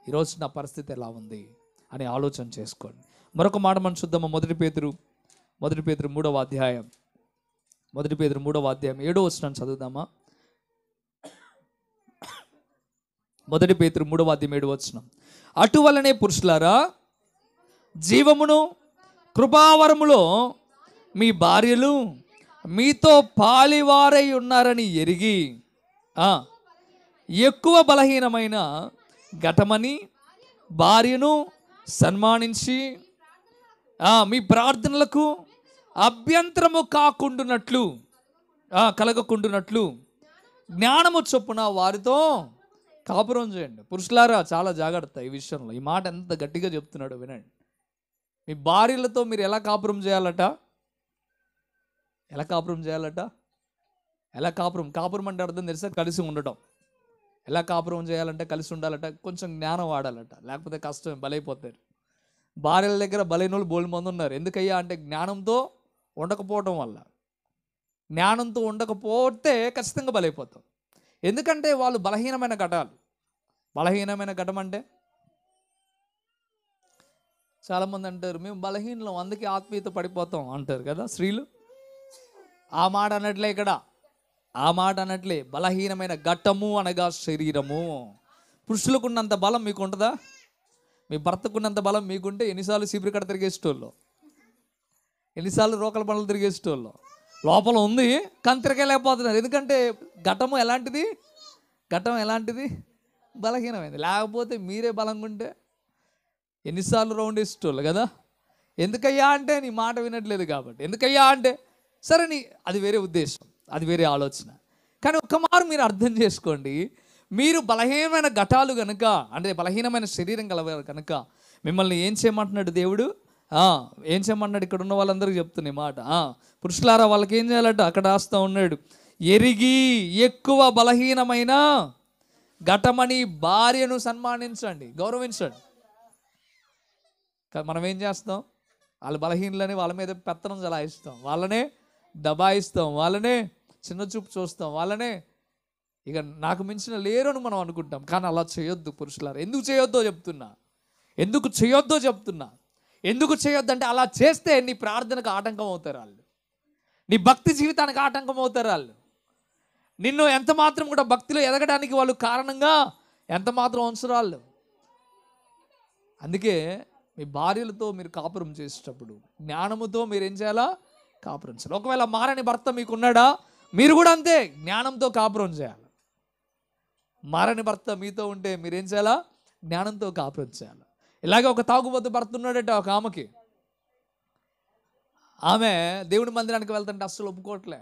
ఈరోజు నా పరిస్థితి ఎలా ఉంది అని ఆలోచన చేసుకోండి మరొక మాట మనం చూద్దాము మొదటి పేతురు మొదటి పేతురు మూడవ అధ్యాయం మొదటి పేతురు మూడవ అధ్యాయం ఏడో వచ్చినాను చదువుదామా మొదటి పేతురు మూడవ అధ్యాయం ఏడు వచ్చిన అటువలనే పురుషులారా జీవమును కృపావరములో మీ భార్యలు మీతో పాలివారై ఉన్నారని ఎరిగి ఎక్కువ బలహీనమైన ఘటమని భార్యను సన్మానించి మీ ప్రార్థనలకు అభ్యంతరము కాకుండునట్లు కలగకుండునట్లు జ్ఞానము చొప్పున వారితో కాపురం చేయండి పురుషులారా చాలా జాగ్రత్త ఈ విషయంలో ఈ మాట ఎంత గట్టిగా చెప్తున్నాడు వినండి మీ భార్యలతో మీరు ఎలా కాపురం చేయాలట ఎలా కాపురం చేయాలట ఎలా కాపురం కాపురం అంటే అర్థం తెలిసే కలిసి ఉండటం ఎలా కాపురం చేయాలంటే కలిసి ఉండాలంటే కొంచెం జ్ఞానం వాడాలంట లేకపోతే కష్టం బలైపోతారు భార్యల దగ్గర బలైనోళ్ళు బోల్డ్ మంది ఉన్నారు ఎందుకయ్యా అంటే జ్ఞానంతో ఉండకపోవటం వల్ల జ్ఞానంతో ఉండకపోతే ఖచ్చితంగా బలైపోతాం ఎందుకంటే వాళ్ళు బలహీనమైన ఘటాలు బలహీనమైన ఘటం అంటే చాలామంది అంటారు మేము బలహీనలం అందుకే ఆత్మీయత పడిపోతాం అంటారు కదా స్త్రీలు ఆ మాట అన్నట్లే ఇక్కడ ఆ మాట అన్నట్లే బలహీనమైన ఘట్టము అనగా శరీరము పురుషులకున్నంత బలం మీకు ఉంటుందా మీ భర్తకున్నంత బలం మీకుంటే ఎన్నిసార్లు కట్ట తిరిగేసేటోళ్ళు ఎన్నిసార్లు రోకల పనులు తిరిగేసేటోళ్ళు లోపల ఉంది కానీ లేకపోతున్నారు ఎందుకంటే ఘటము ఎలాంటిది ఘటం ఎలాంటిది బలహీనమైంది లేకపోతే మీరే బలంగా ఉంటే ఎన్నిసార్లు రౌండ్ వేసేటోళ్ళు కదా ఎందుకయ్యా అంటే నీ మాట వినట్లేదు కాబట్టి ఎందుకయ్యా అంటే సరే నీ అది వేరే ఉద్దేశం అది వేరే ఆలోచన కానీ ఒక్క మారు మీరు అర్థం చేసుకోండి మీరు బలహీనమైన ఘటాలు కనుక అంటే బలహీనమైన శరీరం కలవారు కనుక మిమ్మల్ని ఏం చేయమంటున్నాడు దేవుడు ఏం చేయమంటున్నాడు ఇక్కడ ఉన్న వాళ్ళందరికీ చెప్తున్నాయి మాట పురుషులారా వాళ్ళకి ఏం చేయాలంటే అక్కడ ఆస్తా ఉన్నాడు ఎరిగి ఎక్కువ బలహీనమైన ఘటమని భార్యను సన్మానించండి గౌరవించండి మనం ఏం చేస్తాం వాళ్ళు బలహీనలని వాళ్ళ మీద పెత్తనం జలాయిస్తాం వాళ్ళనే దబాయిస్తాం వాళ్ళనే చిన్న చూపు చూస్తాం వాళ్ళనే ఇక నాకు మించిన లేరు అని మనం అనుకుంటాం కానీ అలా చేయొద్దు పురుషులారు ఎందుకు చేయొద్దో చెప్తున్నా ఎందుకు చేయొద్దో చెప్తున్నా ఎందుకు చేయొద్దు అంటే అలా చేస్తే నీ ప్రార్థనకు ఆటంకం అవుతారు వాళ్ళు నీ భక్తి జీవితానికి ఆటంకం అవుతారు వాళ్ళు నిన్ను ఎంత మాత్రం కూడా భక్తిలో ఎదగడానికి వాళ్ళు కారణంగా ఎంత మాత్రం అవసరాలు అందుకే మీ భార్యలతో మీరు కాపురం చేసేటప్పుడు జ్ఞానముతో మీరు ఏం చేయాలా కాపురం చేయాలి ఒకవేళ మారని భర్త మీకున్నాడా మీరు కూడా అంతే జ్ఞానంతో కాపురం చేయాలి మారని భర్త మీతో ఉంటే మీరేం చేయాలా జ్ఞానంతో కాపురం చేయాలి ఇలాగే ఒక తాగుబోతు భర్త ఉన్నాడట ఒక ఆమెకి ఆమె దేవుడి మందిరానికి వెళ్తుంటే అస్సలు ఒప్పుకోవట్లే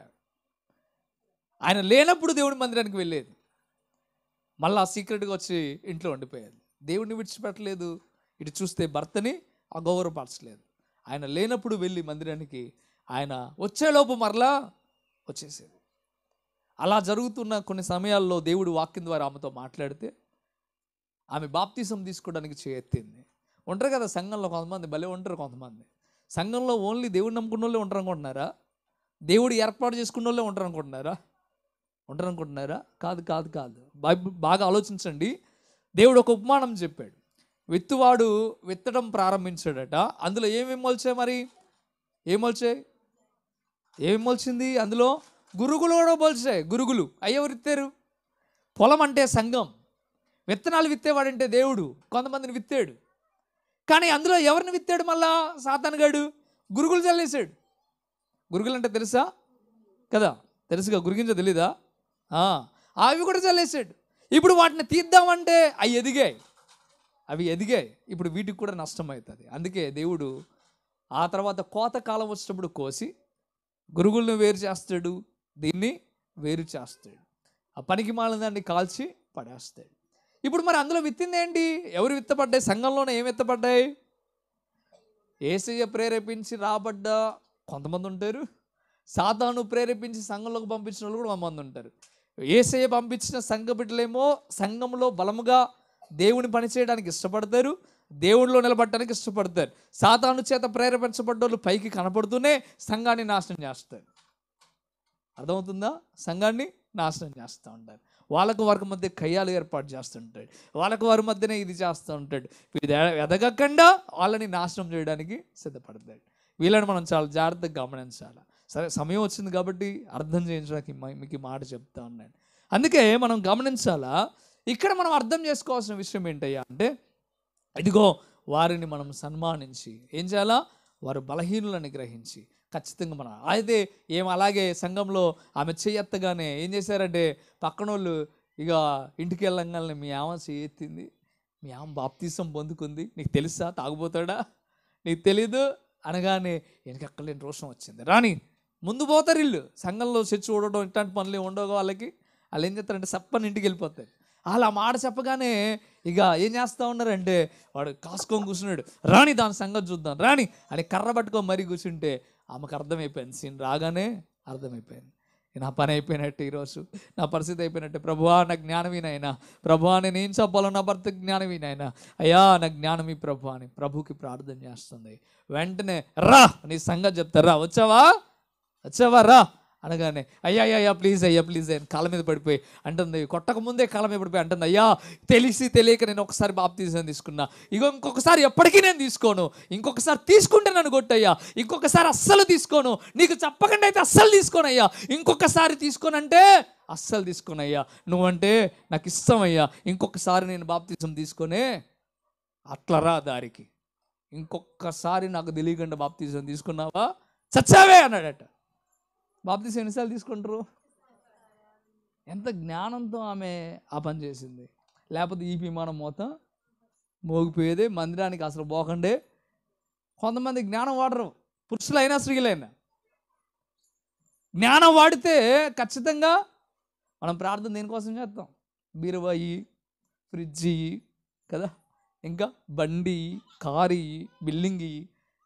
ఆయన లేనప్పుడు దేవుడి మందిరానికి వెళ్ళేది మళ్ళా సీక్రెట్గా వచ్చి ఇంట్లో ఉండిపోయేది దేవుడిని విడిచిపెట్టలేదు ఇటు చూస్తే భర్తని అగౌరవపరచలేదు ఆయన లేనప్పుడు వెళ్ళి మందిరానికి ఆయన వచ్చేలోపు మరలా వచ్చేసేది అలా జరుగుతున్న కొన్ని సమయాల్లో దేవుడు వాక్యం ద్వారా ఆమెతో మాట్లాడితే ఆమె బాప్తీసం తీసుకోవడానికి చేయెత్తింది ఉంటారు కదా సంఘంలో కొంతమంది భలే ఉంటారు కొంతమంది సంఘంలో ఓన్లీ దేవుడు నమ్ముకున్న వాళ్ళే ఉంటారు అనుకుంటున్నారా దేవుడు ఏర్పాటు చేసుకున్న వాళ్ళే ఉంటారు అనుకుంటున్నారా ఉంటారు అనుకుంటున్నారా కాదు కాదు కాదు బాగా ఆలోచించండి దేవుడు ఒక ఉపమానం చెప్పాడు విత్తువాడు విత్తడం ప్రారంభించాడట అందులో ఏమేమి మొలిచాయి మరి ఏం మొలిచాయి ఏమి మొలిచింది అందులో గురుగులు కూడా పోల్చాయి గురుగులు అయ్యెవరు విత్తారు పొలం అంటే సంఘం విత్తనాలు విత్తేవాడంటే దేవుడు కొంతమందిని విత్తాడు కానీ అందులో ఎవరిని విత్తాడు మళ్ళా సాతానుగాడు గురుగులు చల్లేశాడు గురుగులు అంటే తెలుసా కదా తెలుసుగా గురిగించ తెలీదా అవి కూడా చల్లేశాడు ఇప్పుడు వాటిని తీద్దామంటే అవి ఎదిగాయి అవి ఎదిగాయి ఇప్పుడు వీటికి కూడా నష్టం అవుతుంది అందుకే దేవుడు ఆ తర్వాత కోత కాలం వచ్చినప్పుడు కోసి గురుగులను వేరు చేస్తాడు దీన్ని వేరు చేస్తాడు ఆ పనికి దాన్ని కాల్చి పడేస్తాడు ఇప్పుడు మరి అందులో విత్తింది ఏంటి ఎవరు విత్తపడ్డాయి సంఘంలోనే ఏమి విత్తపడ్డాయి ఏసయ్య ప్రేరేపించి రాబడ్డ కొంతమంది ఉంటారు సాతాను ప్రేరేపించి సంఘంలోకి పంపించిన వాళ్ళు కూడా కొంతమంది ఉంటారు ఏసయ్య పంపించిన సంఘ బిడ్డలేమో సంఘంలో బలముగా దేవుని పనిచేయడానికి ఇష్టపడతారు దేవుడిలో నిలబడటానికి ఇష్టపడతారు సాతాను చేత ప్రేరేపించబడ్డ వాళ్ళు పైకి కనపడుతూనే సంఘాన్ని నాశనం చేస్తారు అర్థమవుతుందా సంఘాన్ని నాశనం చేస్తూ ఉంటాడు వాళ్ళకు వారి మధ్య కయ్యాలు ఏర్పాటు చేస్తుంటాడు వాళ్ళకు వారి మధ్యనే ఇది చేస్తూ ఉంటాడు ఎదగకుండా వాళ్ళని నాశనం చేయడానికి సిద్ధపడతాడు వీళ్ళని మనం చాలా జాగ్రత్తగా గమనించాలి సరే సమయం వచ్చింది కాబట్టి అర్థం చేయించడానికి మీకు మాట చెప్తా ఉన్నాను అందుకే మనం గమనించాలా ఇక్కడ మనం అర్థం చేసుకోవాల్సిన విషయం ఏంటయ్యా అంటే ఇదిగో వారిని మనం సన్మానించి ఏం చేయాలా వారు బలహీనులని గ్రహించి ఖచ్చితంగా మన అయితే ఏం అలాగే సంఘంలో ఆమె చేయెత్తగానే ఏం చేశారంటే పక్కనోళ్ళు ఇక ఇంటికి వెళ్ళంగానే మీ ఆమె చేయెత్తింది మీ ఆమె బాప్తీసం పొందుకుంది నీకు తెలుసా తాగుపోతాడా నీకు తెలీదు అనగానే వెనక ఎక్కలేని రోషం వచ్చింది రాని ముందు పోతారు ఇల్లు సంఘంలో చచ్చి ఉండడం ఇట్లాంటి పనులు ఉండవు వాళ్ళకి వాళ్ళు ఏం చేస్తారంటే సప్పని ఇంటికి వెళ్ళిపోతారు వాళ్ళు ఆ మాట చెప్పగానే ఇక ఏం చేస్తూ ఉన్నారంటే వాడు కాసుకొని కూర్చున్నాడు రాణి దాని సంగతి చూద్దాం రాణి అని కర్ర పట్టుకొని మరీ కూర్చుంటే ఆమెకు అర్థమైపోయింది సీన్ రాగానే అర్థమైపోయింది నా పని అయిపోయినట్టు ఈరోజు నా పరిస్థితి అయిపోయినట్టు ప్రభువా నా జ్ఞానమీనైనా ప్రభువా నేను ఏం చెప్పాలో నా భర్త జ్ఞానమీనైనా అయ్యా నా జ్ఞానమీ ప్రభు అని ప్రభుకి ప్రార్థన చేస్తుంది వెంటనే రా నీ సంగతి చెప్తారా రా వచ్చావా వచ్చావా రా అనగానే అయ్యా అయ్యా ప్లీజ్ అయ్యా ప్లీజ్ అయ్యా కాళ్ళ మీద పడిపోయి అంటుంది కొట్టక ముందే కాళ్ళ మీద పడిపోయి అంటుంది అయ్యా తెలిసి తెలియక నేను ఒకసారి బాప్తీసం తీసుకున్నా ఇగో ఇంకొకసారి ఎప్పటికీ నేను తీసుకోను ఇంకొకసారి తీసుకుంటే నన్ను కొట్టయ్యా ఇంకొకసారి అస్సలు తీసుకోను నీకు చెప్పకుండా అయితే అస్సలు తీసుకోనయ్యా ఇంకొకసారి తీసుకోనంటే అస్సలు తీసుకోనయ్యా నువ్వంటే నాకు ఇష్టం అయ్యా ఇంకొకసారి నేను బాప్తీసం తీసుకొని అట్లరా దారికి ఇంకొకసారి నాకు తెలియకుండా బాప్తీసం తీసుకున్నావా చచ్చావే అన్నాడట బాప్తీస్ ఎన్నిసార్లు తీసుకుంటారు ఎంత జ్ఞానంతో ఆమె ఆ పని చేసింది లేకపోతే ఈ విమానం మొత్తం మోగిపోయేదే మందిరానికి అసలు పోకండే కొంతమంది జ్ఞానం వాడరు పురుషులైనా స్త్రీలైనా జ్ఞానం వాడితే ఖచ్చితంగా మనం ప్రార్థన దేనికోసం చేస్తాం బీరువాయి ఫ్రిడ్జ్ కదా ఇంకా బండి కారు బిల్డింగ్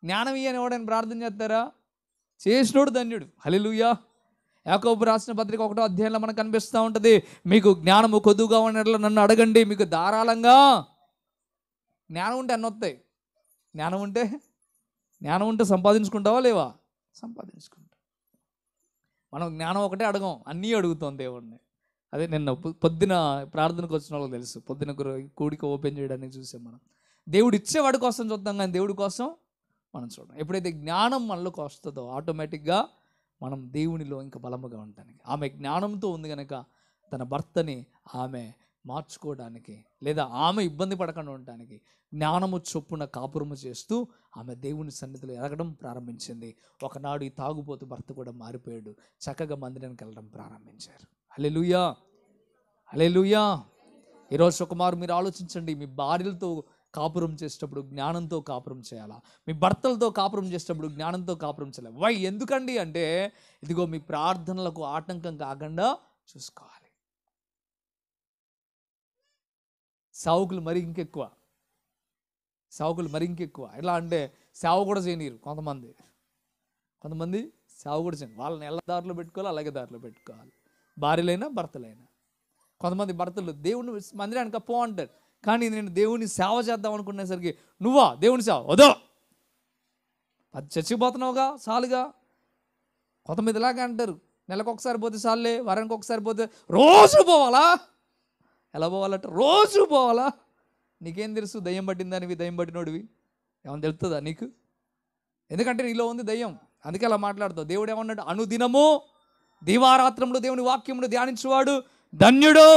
జ్ఞానం అని ఎవడైనా ప్రార్థన చేస్తారా చేసినోడు ధన్యుడు హలిలుయా యాకోబు రాసిన పత్రిక ఒకటో అధ్యాయంలో మనకు కనిపిస్తూ ఉంటుంది మీకు జ్ఞానము కొద్దుగా ఉన్నట్లు నన్ను అడగండి మీకు ధారాళంగా జ్ఞానం ఉంటే అన్న వస్తాయి జ్ఞానం ఉంటే జ్ఞానం ఉంటే సంపాదించుకుంటావా లేవా సంపాదించుకుంటా మనం జ్ఞానం ఒకటే అడగం అన్నీ అడుగుతాం దేవుడిని అదే నిన్న పొద్దున ప్రార్థనకు వచ్చిన వాళ్ళకి తెలుసు పొద్దున కూడిక ఓపెన్ చేయడానికి చూసాం మనం దేవుడు ఇచ్చేవాడి కోసం చూద్దాం కానీ దేవుడి కోసం మనం చూడడం ఎప్పుడైతే జ్ఞానం మనలోకి వస్తుందో ఆటోమేటిక్గా మనం దేవునిలో ఇంకా బలముగా ఉండటానికి ఆమె జ్ఞానంతో ఉంది కనుక తన భర్తని ఆమె మార్చుకోవడానికి లేదా ఆమె ఇబ్బంది పడకుండా ఉండటానికి జ్ఞానము చొప్పున కాపురము చేస్తూ ఆమె దేవుని సన్నిధిలో ఎదగడం ప్రారంభించింది ఒకనాడు ఈ తాగుపోతు భర్త కూడా మారిపోయాడు చక్కగా మందిరానికి వెళ్ళడం ప్రారంభించారు అలే అలే లూయా ఈరోజు ఒకమారు మీరు ఆలోచించండి మీ భార్యలతో కాపురం చేసేటప్పుడు జ్ఞానంతో కాపురం చేయాలా మీ భర్తలతో కాపురం చేసేటప్పుడు జ్ఞానంతో కాపురం చేయాలి వై ఎందుకండి అంటే ఇదిగో మీ ప్రార్థనలకు ఆటంకం కాకుండా చూసుకోవాలి సావుకులు మరి ఇంకెక్కువ సావుకులు మరి ఇంకెక్కువ ఎలా అంటే సేవ కూడా చేయనీరు కొంతమంది కొంతమంది సేవ కూడా చేయను వాళ్ళని ఎలా దారిలో పెట్టుకోవాలి అలాగే దారిలో పెట్టుకోవాలి భార్యలైనా భర్తలైనా కొంతమంది భర్తలు దేవుని మందిరానికి పో అంటారు కానీ నేను దేవుని సేవ చేద్దాం అనుకునేసరికి నువ్వా దేవుని సేవ వదో అది చచ్చిపోతున్నావుగా సాలుగా కొంతమందిలాగా అంటారు నెలకు ఒకసారి పోతే సార్లే వారానికి ఒకసారి పోతే రోజు పోవాలా ఎలా పోవాలంటే రోజు పోవాలా నీకేం తెలుసు దయ్యం పట్టిందానివి దయ్యం పట్టినోడివి ఏమన్నా తెలుస్తుందా నీకు ఎందుకంటే నీలో ఉంది దయ్యం అందుకే అలా మాట్లాడుతావు దేవుడు ఏమన్నాడు అనుదినము దీవారాత్రంలో దేవుని వాక్యములు ధ్యానించువాడు ధన్యుడు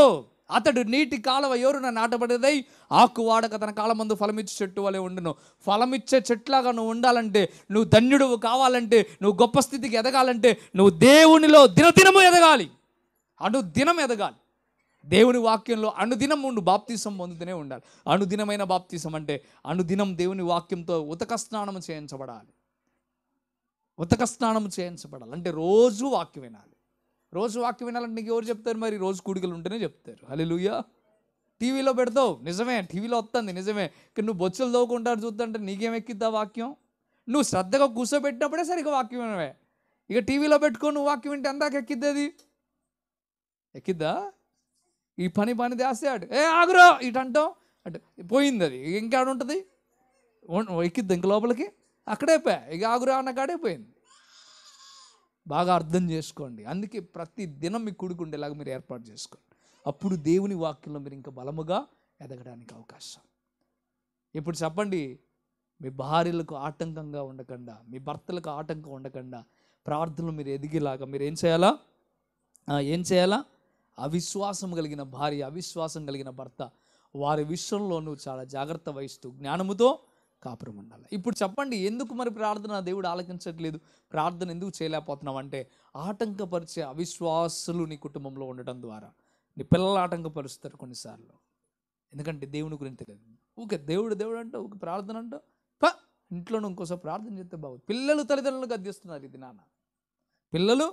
అతడు నీటి కాలువ ఎవరున నాటబడేదై ఆకు వాడక తన కాలం ముందు ఫలమిచ్చే చెట్టు వలె ఉండును ఫలమిచ్చే చెట్లాగా నువ్వు ఉండాలంటే నువ్వు ధన్యుడువు కావాలంటే నువ్వు గొప్ప స్థితికి ఎదగాలంటే నువ్వు దేవునిలో దినదినము ఎదగాలి అనుదినం ఎదగాలి దేవుని వాక్యంలో అనుదినం ఉండు బాప్తీసం పొందుతూనే ఉండాలి అనుదినమైన బాప్తీసం అంటే అనుదినం దేవుని వాక్యంతో ఉతక స్నానం చేయించబడాలి ఉతక స్నానం చేయించబడాలి అంటే రోజు వాక్యం వినాలి రోజు వాక్యం వినాలంటే నీకు ఎవరు చెప్తారు మరి రోజు కూడికలు ఉంటేనే చెప్తారు హలో టీవీలో పెడతావు నిజమే టీవీలో వస్తుంది నిజమే నువ్వు బొచ్చలు తవ్వుకుంటారు చూస్తుంటే నీకేం ఎక్కిద్దా వాక్యం నువ్వు శ్రద్ధగా కూర్చోబెట్టినప్పుడే సరిగ్గా వాక్యం వినవే ఇక టీవీలో పెట్టుకో నువ్వు వాక్యం వింటే అందాక ఎక్కిద్ది అది ఎక్కిద్దా ఈ పని పని అటు ఏ ఆగురా ఇటు అంటాం అంటే పోయింది అది ఇంకా ఉంటుంది ఎక్కిద్ది ఇంక లోపలికి అక్కడే పోయా ఇక ఆగురా అన్న కాడే పోయింది బాగా అర్థం చేసుకోండి అందుకే ప్రతి దినం మీ కొడుకు ఉండేలాగా మీరు ఏర్పాటు చేసుకోండి అప్పుడు దేవుని వాక్యంలో మీరు ఇంకా బలముగా ఎదగడానికి అవకాశం ఇప్పుడు చెప్పండి మీ భార్యలకు ఆటంకంగా ఉండకుండా మీ భర్తలకు ఆటంకం ఉండకుండా ప్రార్థనలు మీరు ఎదిగేలాగా మీరు ఏం చేయాలా ఏం చేయాలా అవిశ్వాసం కలిగిన భార్య అవిశ్వాసం కలిగిన భర్త వారి విషయంలోనూ చాలా జాగ్రత్త వహిస్తూ జ్ఞానముతో కాపురం ఉండాలి ఇప్పుడు చెప్పండి ఎందుకు మరి ప్రార్థన దేవుడు ఆలకించట్లేదు ప్రార్థన ఎందుకు చేయలేకపోతున్నావు అంటే ఆటంకపరిచే అవిశ్వాసులు నీ కుటుంబంలో ఉండటం ద్వారా నీ పిల్లలు ఆటంకపరుస్తారు కొన్నిసార్లు ఎందుకంటే దేవుని గురించి తెలియదు ఓకే దేవుడు దేవుడు అంటే ఓకే ప్రార్థన అంటే ప ఇంట్లోనే ఇంకోసారి ప్రార్థన చేస్తే బాగుంది పిల్లలు తల్లిదండ్రులు అధ్యస్తున్నారు ఇది నాన్న పిల్లలు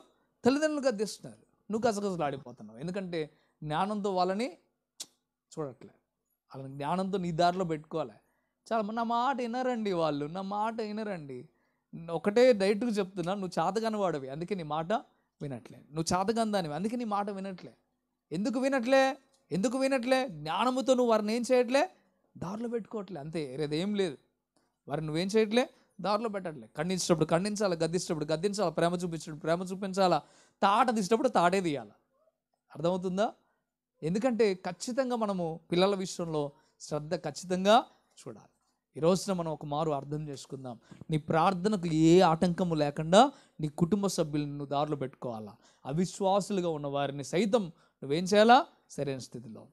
తల్లిదండ్రులు అధ్యస్తున్నారు నువ్వు గసగసలు ఆడిపోతున్నావు ఎందుకంటే జ్ఞానంతో వాళ్ళని చూడట్లే వాళ్ళని జ్ఞానంతో నీ దారిలో పెట్టుకోవాలి చాలా నా మాట వినరండి వాళ్ళు నా మాట వినరండి ఒకటే డైరెక్ట్గా చెప్తున్నా నువ్వు చాతగాని వాడవి అందుకే నీ మాట వినట్లే నువ్వు చాతగందానివి అందుకే నీ మాట వినట్లే ఎందుకు వినట్లే ఎందుకు వినట్లే జ్ఞానముతో నువ్వు వారిని ఏం చేయట్లే దారిలో పెట్టుకోవట్లే అంతే ఏం లేదు వారిని నువ్వేం చేయట్లే దారిలో పెట్టట్లే ఖండించినప్పుడు ఖండించాలి గద్దించినప్పుడు గద్దించాలి ప్రేమ చూపించినప్పుడు ప్రేమ చూపించాలా తాట తీసినప్పుడు తాటే తీయాల అర్థమవుతుందా ఎందుకంటే ఖచ్చితంగా మనము పిల్లల విషయంలో శ్రద్ధ ఖచ్చితంగా చూడాలి ఈ రోజున మనం ఒక మారు అర్థం చేసుకుందాం నీ ప్రార్థనకు ఏ ఆటంకము లేకుండా నీ కుటుంబ సభ్యులను నువ్వు దారిలో పెట్టుకోవాలా అవిశ్వాసులుగా ఉన్న వారిని సైతం నువ్వేం చేయాలా సరైన స్థితిలో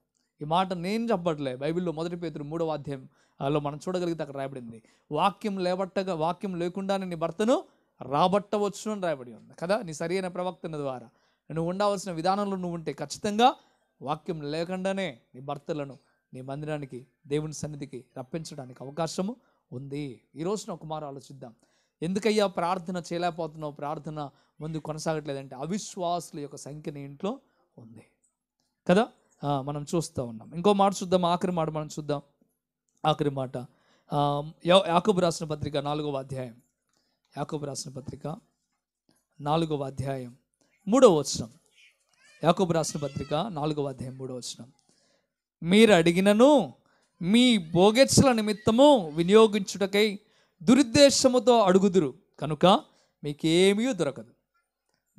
ఈ మాట నేను చెప్పట్లే బైబిల్లో మొదటి పేతురు మూడవ అధ్యాయం అలో మనం చూడగలిగితే అక్కడ రాయబడింది వాక్యం లేబట్టగా వాక్యం లేకుండానే నీ భర్తను రాబట్టవచ్చు అని రాయబడి ఉంది కదా నీ సరైన ప్రవక్తన ద్వారా నువ్వు ఉండాల్సిన విధానంలో నువ్వు ఉంటే ఖచ్చితంగా వాక్యం లేకుండానే నీ భర్తలను నీ మందిరానికి దేవుని సన్నిధికి రప్పించడానికి అవకాశము ఉంది ఈ రోజున ఒక మారు ఆలోచిద్దాం ఎందుకయ్యా ప్రార్థన చేయలేకపోతున్నావు ప్రార్థన ముందు కొనసాగట్లేదంటే అవిశ్వాసుల యొక్క సంఖ్య నీ ఇంట్లో ఉంది కదా మనం చూస్తూ ఉన్నాం ఇంకో మాట చూద్దాం ఆఖరి మాట మనం చూద్దాం ఆఖరి మాట యాకబు రాసిన పత్రిక నాలుగవ అధ్యాయం యాకబు రాసిన పత్రిక నాలుగవ అధ్యాయం మూడవ వచనం యాకబు రాసిన పత్రిక నాలుగవ అధ్యాయం మూడవ వచనం మీరు అడిగినను మీ బోగెట్స్ల నిమిత్తము వినియోగించుటకై దురుద్దేశముతో అడుగుదురు కనుక మీకేమీ దొరకదు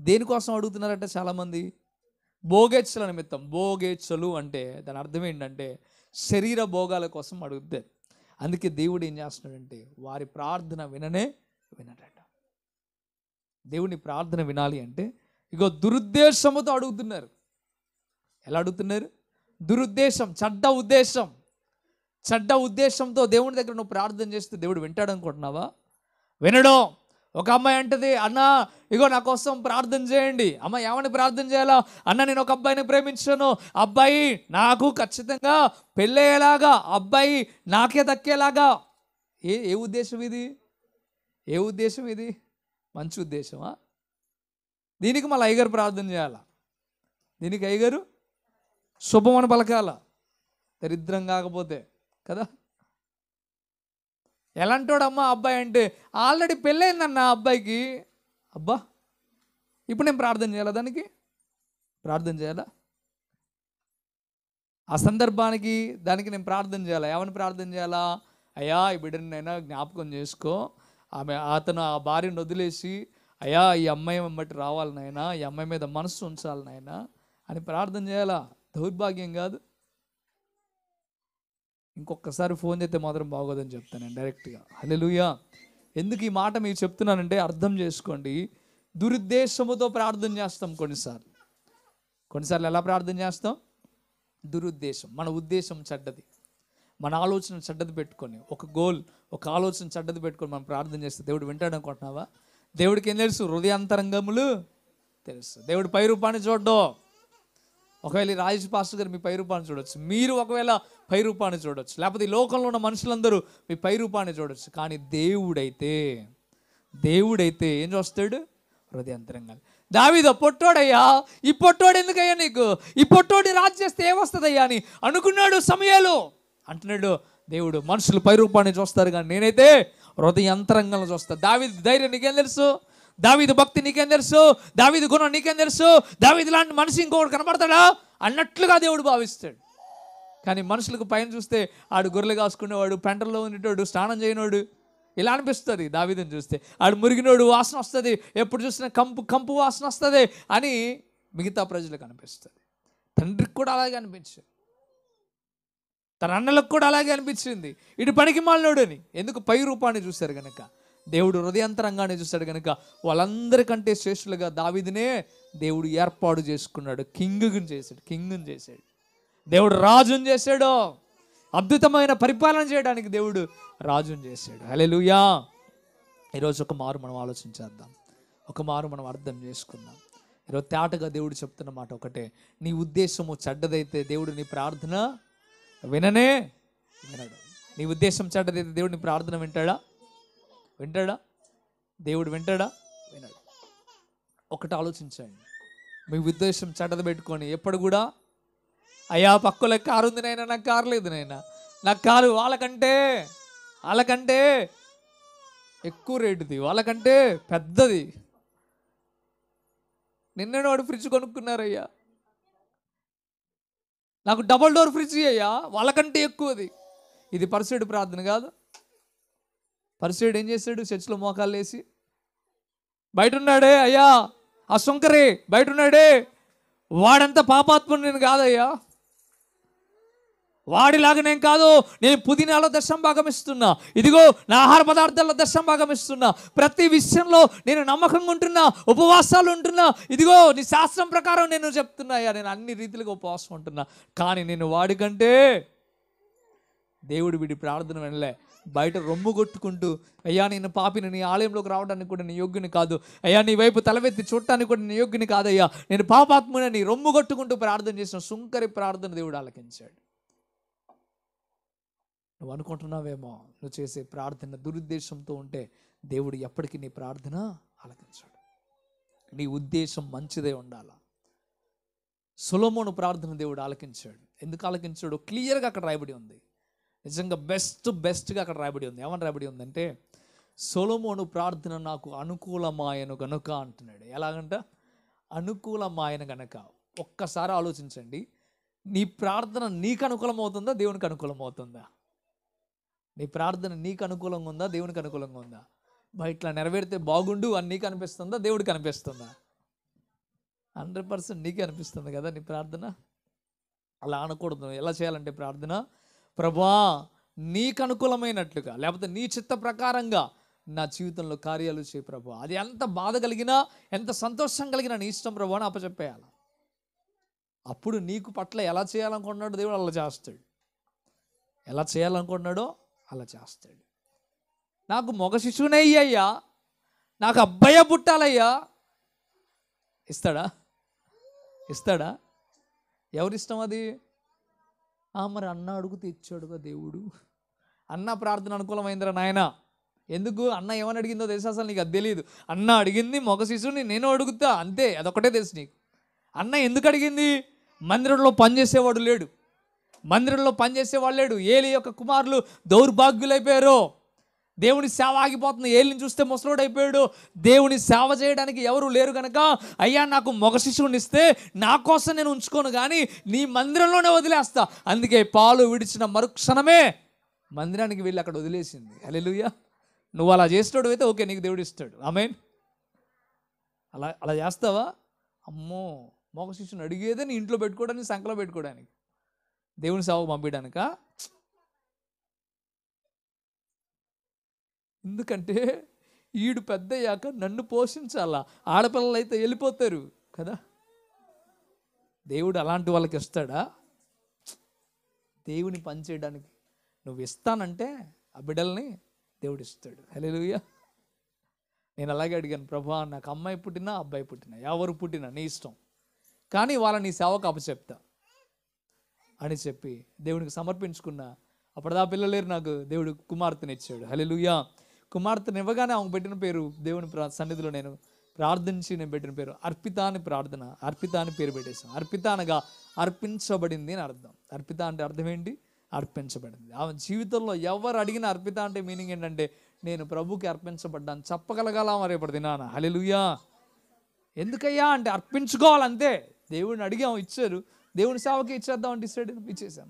దేనికోసం అడుగుతున్నారంటే చాలామంది భోగేచ్చల నిమిత్తం భోగేచ్చలు అంటే దాని అర్థం ఏంటంటే శరీర భోగాల కోసం అడుగుతారు అందుకే దేవుడు ఏం చేస్తున్నాడంటే వారి ప్రార్థన విననే వినడట దేవుని ప్రార్థన వినాలి అంటే ఇగో దురుద్దేశముతో అడుగుతున్నారు ఎలా అడుగుతున్నారు దురుద్దేశం చెడ్డ ఉద్దేశం చెడ్డ ఉద్దేశంతో దేవుని దగ్గర నువ్వు ప్రార్థన చేస్తే దేవుడు వింటాడు అనుకుంటున్నావా వినడం ఒక అమ్మాయి అంటది అన్న ఇగో నా కోసం ప్రార్థన చేయండి అమ్మ ఏమని ప్రార్థన చేయాలా అన్న నేను ఒక అబ్బాయిని ప్రేమించాను అబ్బాయి నాకు ఖచ్చితంగా పెళ్ళయ్యేలాగా అబ్బాయి నాకే దక్కేలాగా ఏ ఏ ఉద్దేశం ఇది ఏ ఉద్దేశం ఇది మంచి ఉద్దేశమా దీనికి మళ్ళీ అయ్యగారు ప్రార్థన చేయాలా దీనికి అయ్యగారు శుభమని పలకాల దరిద్రం కాకపోతే కదా ఎలాంటోడమ్మా అబ్బాయి అంటే ఆల్రెడీ పెళ్ళైందన్న అబ్బాయికి అబ్బా ఇప్పుడు నేను ప్రార్థన చేయాలా దానికి ప్రార్థన చేయాలా ఆ సందర్భానికి దానికి నేను ప్రార్థన చేయాలా ఏమని ప్రార్థన చేయాలా అయ్యా ఈ బిడ్డనైనా జ్ఞాపకం చేసుకో ఆమె అతను ఆ భార్యను వదిలేసి అయ్యా ఈ అమ్మాయి బట్టి రావాలి నాయనా ఈ అమ్మాయి మీద మనసు ఉంచాలనైనా నాయనా అని ప్రార్థన చేయాలా దౌర్భాగ్యం కాదు ఇంకొకసారి ఫోన్ చేస్తే మాత్రం బాగోదని చెప్తాను నేను డైరెక్ట్గా హలెలుయా ఎందుకు ఈ మాట మీకు చెప్తున్నానంటే అర్థం చేసుకోండి దురుద్దేశముతో ప్రార్థన చేస్తాం కొన్నిసార్లు కొన్నిసార్లు ఎలా ప్రార్థన చేస్తాం దురుద్దేశం మన ఉద్దేశం చెడ్డది మన ఆలోచన చెడ్డది పెట్టుకొని ఒక గోల్ ఒక ఆలోచన చెడ్డది పెట్టుకొని మనం ప్రార్థన చేస్తే దేవుడు వింటాడు అనుకుంటున్నావా దేవుడికి ఏం తెలుసు హృదయాంతరంగములు తెలుసు దేవుడు పై రూపాన్ని చూడ్డం ఒకవేళ రాజేష్ పాస్టర్ గారు మీ పై రూపాన్ని చూడొచ్చు మీరు ఒకవేళ పై రూపాన్ని చూడొచ్చు లేకపోతే ఈ లోకంలో ఉన్న మనుషులందరూ మీ పై రూపాన్ని చూడొచ్చు కానీ దేవుడైతే దేవుడైతే ఏం చూస్తాడు హృదయంతరంగా దావిద పొట్టోడయ్యా ఈ పొట్టోడు ఎందుకయ్యా నీకు ఈ పొట్టోడి రాజు చేస్తే ఏమొస్తుందయ్యా అని అనుకున్నాడు సమయాలు అంటున్నాడు దేవుడు మనుషులు పై రూపాన్ని చూస్తారు కానీ నేనైతే హృదయంతరంగంలో చూస్తాను దావి ధైర్యం నీకేం తెలుసు దావీదు భక్తి నీకేం తెలుసు దావీదు గుణం నీకేం తెలుసు దావీదు లాంటి మనిషి ఇంకొకటి కనబడతాడా అన్నట్లుగా దేవుడు భావిస్తాడు కానీ మనుషులకు పైన చూస్తే ఆడు గొర్రెలు కాసుకునేవాడు పెంటల్లో ఉండేటోడు స్నానం చేయనోడు ఇలా అనిపిస్తుంది దావీదుని చూస్తే ఆడు మురిగినోడు వాసన వస్తుంది ఎప్పుడు చూసినా కంపు కంపు వాసన వస్తుంది అని మిగతా ప్రజలకు అనిపిస్తుంది తండ్రికి కూడా అలాగే అనిపించింది తన అన్నలకు కూడా అలాగే అనిపించింది ఇటు పనికి అని ఎందుకు పై రూపాన్ని చూశారు కనుక దేవుడు హృదయంతరంగానే చూశాడు కనుక వాళ్ళందరికంటే శ్రేష్ఠులుగా దావిదినే దేవుడు ఏర్పాటు చేసుకున్నాడు కింగ్ని చేశాడు కింగ్ని చేశాడు దేవుడు రాజుని చేశాడు అద్భుతమైన పరిపాలన చేయడానికి దేవుడు రాజుని చేశాడు హలెలుయా ఈరోజు ఒక మారు మనం ఆలోచించేద్దాం ఒక మారు మనం అర్థం చేసుకుందాం ఈరోజు తేటగా దేవుడు చెప్తున్న మాట ఒకటే నీ ఉద్దేశము చెడ్డదైతే దేవుడు నీ ప్రార్థన విననే వినడు నీ ఉద్దేశం చెడ్డదైతే దేవుడు నీ ప్రార్థన వింటాడా వింటాడా దేవుడు వింటాడా వినడు ఒకటి ఆలోచించండి మీ ఉద్దేశం చెడ్డది పెట్టుకొని ఎప్పుడు కూడా అయ్యా పక్కలకు కారు ఉంది నాయన నాకు కారు లేదు నాయన నాకు కారు వాళ్ళకంటే వాళ్ళకంటే ఎక్కువ రేటుది వాళ్ళకంటే పెద్దది నిన్ననే వాడు ఫ్రిడ్జ్ కొనుక్కున్నారయ్యా నాకు డబల్ డోర్ ఫ్రిడ్జ్ అయ్యా వాళ్ళకంటే ఎక్కువది ఇది పరిసెడు ప్రార్థన కాదు పరిసయుడు ఏం చేశాడు చర్చిలో మోకాలు వేసి బయట ఉన్నాడే అయ్యా ఆ శంకరే బయట ఉన్నాడే వాడంత పాపాత్ముడు నేను కాదయ్యా వాడిలాగా నేను కాదు నేను పుదీనాలో దర్శనం భాగం ఇస్తున్నా ఇదిగో నా ఆహార పదార్థాల్లో దర్శనం భాగం ఇస్తున్నా ప్రతి విషయంలో నేను నమ్మకంగా ఉంటున్నా ఉపవాసాలు ఉంటున్నా ఇదిగో నీ శాస్త్రం ప్రకారం నేను చెప్తున్నాయా నేను అన్ని రీతిలుగా ఉపవాసం ఉంటున్నా కానీ నేను వాడికంటే దేవుడు వీడి ప్రార్థన వినలే బయట రొమ్ము కొట్టుకుంటూ అయ్యా నేను పాపిని నీ ఆలయంలోకి రావడానికి కూడా నీ యోగ్యుని కాదు అయ్యా నీ వైపు తలవెత్తి చూడటానికి కూడా నీ యోగ్యుని కాదయ్యా నేను పాపాత్మని నీ రొమ్ము కొట్టుకుంటూ ప్రార్థన చేసిన సుంకరి ప్రార్థన దేవుడు ఆలకించాడు నువ్వు అనుకుంటున్నావేమో నువ్వు చేసే ప్రార్థన దురుద్దేశంతో ఉంటే దేవుడు ఎప్పటికీ నీ ప్రార్థన ఆలకించాడు నీ ఉద్దేశం మంచిదే ఉండాలా సులమోను ప్రార్థన దేవుడు ఆలకించాడు ఎందుకు ఆలకించాడు క్లియర్గా అక్కడ రాయబడి ఉంది నిజంగా బెస్ట్ బెస్ట్గా అక్కడ రాబడి ఉంది ఏమని రాబడి ఉందంటే సొలమోను ప్రార్థన నాకు అనుకూలమాయను గనుక అంటున్నాడు ఎలాగంట అనుకూలమాయను గనక ఒక్కసారి ఆలోచించండి నీ ప్రార్థన నీకు అనుకూలమవుతుందా దేవునికి అనుకూలం అవుతుందా నీ ప్రార్థన నీకు అనుకూలంగా ఉందా దేవునికి అనుకూలంగా ఉందా మరి ఇట్లా నెరవేరితే బాగుండు అని నీకు అనిపిస్తుందా దేవుడికి అనిపిస్తుందా హండ్రెడ్ పర్సెంట్ నీకే అనిపిస్తుంది కదా నీ ప్రార్థన అలా అనకూడదు ఎలా చేయాలంటే ప్రార్థన ప్రభా నీకు అనుకూలమైనట్లుగా లేకపోతే నీ చిత్త ప్రకారంగా నా జీవితంలో కార్యాలు చేయి ప్రభు అది ఎంత బాధ కలిగినా ఎంత సంతోషం కలిగినా నీ ఇష్టం ప్రభు అని అప్పచెప్పేయాలి అప్పుడు నీకు పట్ల ఎలా చేయాలనుకుంటున్నాడో దేవుడు అలా చేస్తాడు ఎలా చేయాలనుకుంటున్నాడో అలా చేస్తాడు నాకు మగ శిశువునే అయ్యా నాకు అబ్బాయ పుట్టాలయ్యా ఇస్తాడా ఇస్తాడా ఎవరిష్టం అది మరి అన్న అడుగుతే ఇచ్చాడుగా దేవుడు అన్న ప్రార్థన అనుకూలమైందిరా నాయన ఎందుకు అన్న ఏమని అడిగిందో తెలుసు అసలు నీకు అది తెలియదు అన్న అడిగింది మొగ శిశువుని నేను అడుగుతా అంతే అదొకటే తెలుసు నీకు అన్న ఎందుకు అడిగింది మందిరంలో పనిచేసేవాడు లేడు మందిరంలో పనిచేసేవాడు లేడు ఏలి యొక్క కుమారులు దౌర్భాగ్యులైపోయారో దేవుని సేవ ఆగిపోతుంది ఏళ్ళని చూస్తే ముసలోడైపోయాడు దేవుని సేవ చేయడానికి ఎవరు లేరు కనుక అయ్యా నాకు మగ శిశువుని ఇస్తే నా కోసం నేను ఉంచుకోను కానీ నీ మందిరంలోనే వదిలేస్తా అందుకే పాలు విడిచిన మరుక్షణమే మందిరానికి వెళ్ళి అక్కడ వదిలేసింది అలెలుయ్య నువ్వు అలా చేసినాడు అయితే ఓకే నీకు దేవుడు ఇస్తాడు ఆమెన్ అలా అలా చేస్తావా అమ్మో మగ శిశువుని అడిగేదే నీ ఇంట్లో పెట్టుకోవడానికి శంకలో పెట్టుకోవడానికి దేవుని సేవకు పంపించడానికా ఎందుకంటే ఈడు పెద్దయ్యాక నన్ను పోషించాలా ఆడపిల్లలు అయితే వెళ్ళిపోతారు కదా దేవుడు అలాంటి వాళ్ళకి ఇస్తాడా దేవుని పనిచేయడానికి నువ్వు ఇస్తానంటే ఆ బిడ్డల్ని దేవుడు ఇస్తాడు హలోయ నేను అలాగే అడిగాను ప్రభా నాకు అమ్మాయి పుట్టినా అబ్బాయి పుట్టినా ఎవరు పుట్టినా నీ ఇష్టం కానీ వాళ్ళని నీ సేవకు చెప్తా అని చెప్పి దేవునికి సమర్పించుకున్న అప్పుడు ఆ పిల్లలేరు నాకు దేవుడు కుమార్తెనిచ్చాడు హలోయా కుమార్తెను ఇవ్వగానే ఆమె పెట్టిన పేరు దేవుని సన్నిధిలో నేను ప్రార్థించి నేను పెట్టిన పేరు అర్పిత అని ప్రార్థన అర్పిత అని పేరు పెట్టేశాను అర్పిత అనగా అర్పించబడింది అని అర్థం అర్పిత అంటే అర్థం ఏంటి అర్పించబడింది ఆమె జీవితంలో ఎవరు అడిగిన అర్పిత అంటే మీనింగ్ ఏంటంటే నేను ప్రభుకి అర్పించబడ్డాను చెప్పగలగాల రేపటి దినాన హలెలుయా ఎందుకయ్యా అంటే అర్పించుకోవాలంతే దేవుడిని అడిగాము ఇచ్చారు దేవుని సేవకి ఇచ్చేద్దాం అంటే ఇచ్చేసాం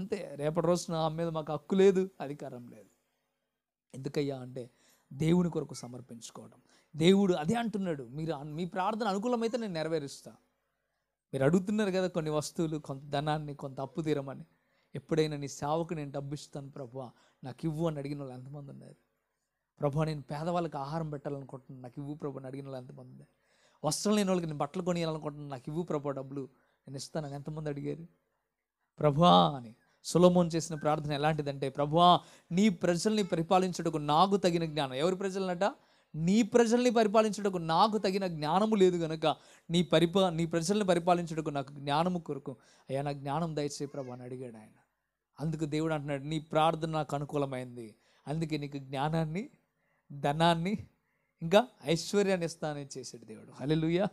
అంతే రేపటి రోజున ఆమె మీద మాకు హక్కు లేదు అధికారం లేదు ఎందుకయ్యా అంటే దేవుని కొరకు సమర్పించుకోవడం దేవుడు అదే అంటున్నాడు మీరు మీ ప్రార్థన అనుకూలమైతే నేను నెరవేరుస్తా మీరు అడుగుతున్నారు కదా కొన్ని వస్తువులు కొంత ధనాన్ని కొంత అప్పు తీరమని ఎప్పుడైనా నీ సేవకు నేను డబ్బు ఇస్తాను ప్రభు నాకు ఇవ్వు అని అడిగిన వాళ్ళు ఎంతమంది ఉన్నారు ప్రభు నేను పేదవాళ్ళకి ఆహారం పెట్టాలనుకుంటున్నాను నాకు ఇవ్వు ప్రభు అని అడిగిన వాళ్ళు ఎంతమంది ఉన్నారు వస్త్రం లేని వాళ్ళకి నేను బట్టలు కొనియాలనుకుంటున్నాను నాకు ఇవ్వు ప్రభు డబ్బులు నేను ఇస్తాను ఎంతమంది అడిగారు ప్రభు అని సులోమోన్ చేసిన ప్రార్థన ఎలాంటిదంటే ప్రభువా నీ ప్రజల్ని పరిపాలించుటకు నాకు తగిన జ్ఞానం ఎవరి ప్రజలనట నీ ప్రజల్ని పరిపాలించుటకు నాకు తగిన జ్ఞానము లేదు కనుక నీ పరిపా నీ ప్రజల్ని పరిపాలించుటకు నాకు జ్ఞానము కొరకు అయ్యా నా జ్ఞానం దయచే ప్రభు అని అడిగాడు ఆయన అందుకు దేవుడు అంటున్నాడు నీ ప్రార్థన నాకు అనుకూలమైంది అందుకే నీకు జ్ఞానాన్ని ధనాన్ని ఇంకా ఐశ్వర్యాన్ని ఇస్తానని చేశాడు దేవుడు హలెలుయా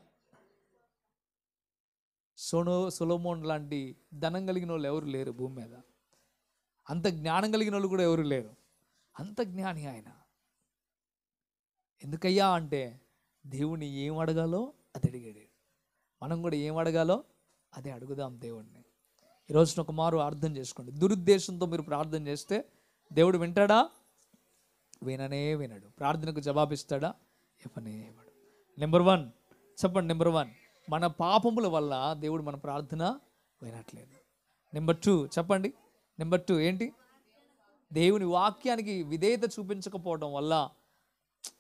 సోనో సొలోమోన్ లాంటి ధనం కలిగిన వాళ్ళు ఎవరు లేరు భూమి మీద అంత జ్ఞానం కలిగిన వాళ్ళు కూడా ఎవరు లేరు అంత జ్ఞాని ఆయన ఎందుకయ్యా అంటే దేవుణ్ణి ఏం అడగాలో అది అడిగాడు మనం కూడా ఏం అడగాలో అదే అడుగుదాం దేవుణ్ణి ఈరోజున ఒక మారు అర్థం చేసుకోండి దురుద్దేశంతో మీరు ప్రార్థన చేస్తే దేవుడు వింటాడా విననే వినడు ప్రార్థనకు జవాబిస్తాడా ఇవ్వనే ఇవ్వడు నెంబర్ వన్ చెప్పండి నెంబర్ వన్ మన పాపముల వల్ల దేవుడు మన ప్రార్థన వినట్లేదు నెంబర్ టూ చెప్పండి నెంబర్ టూ ఏంటి దేవుని వాక్యానికి విధేయత చూపించకపోవడం వల్ల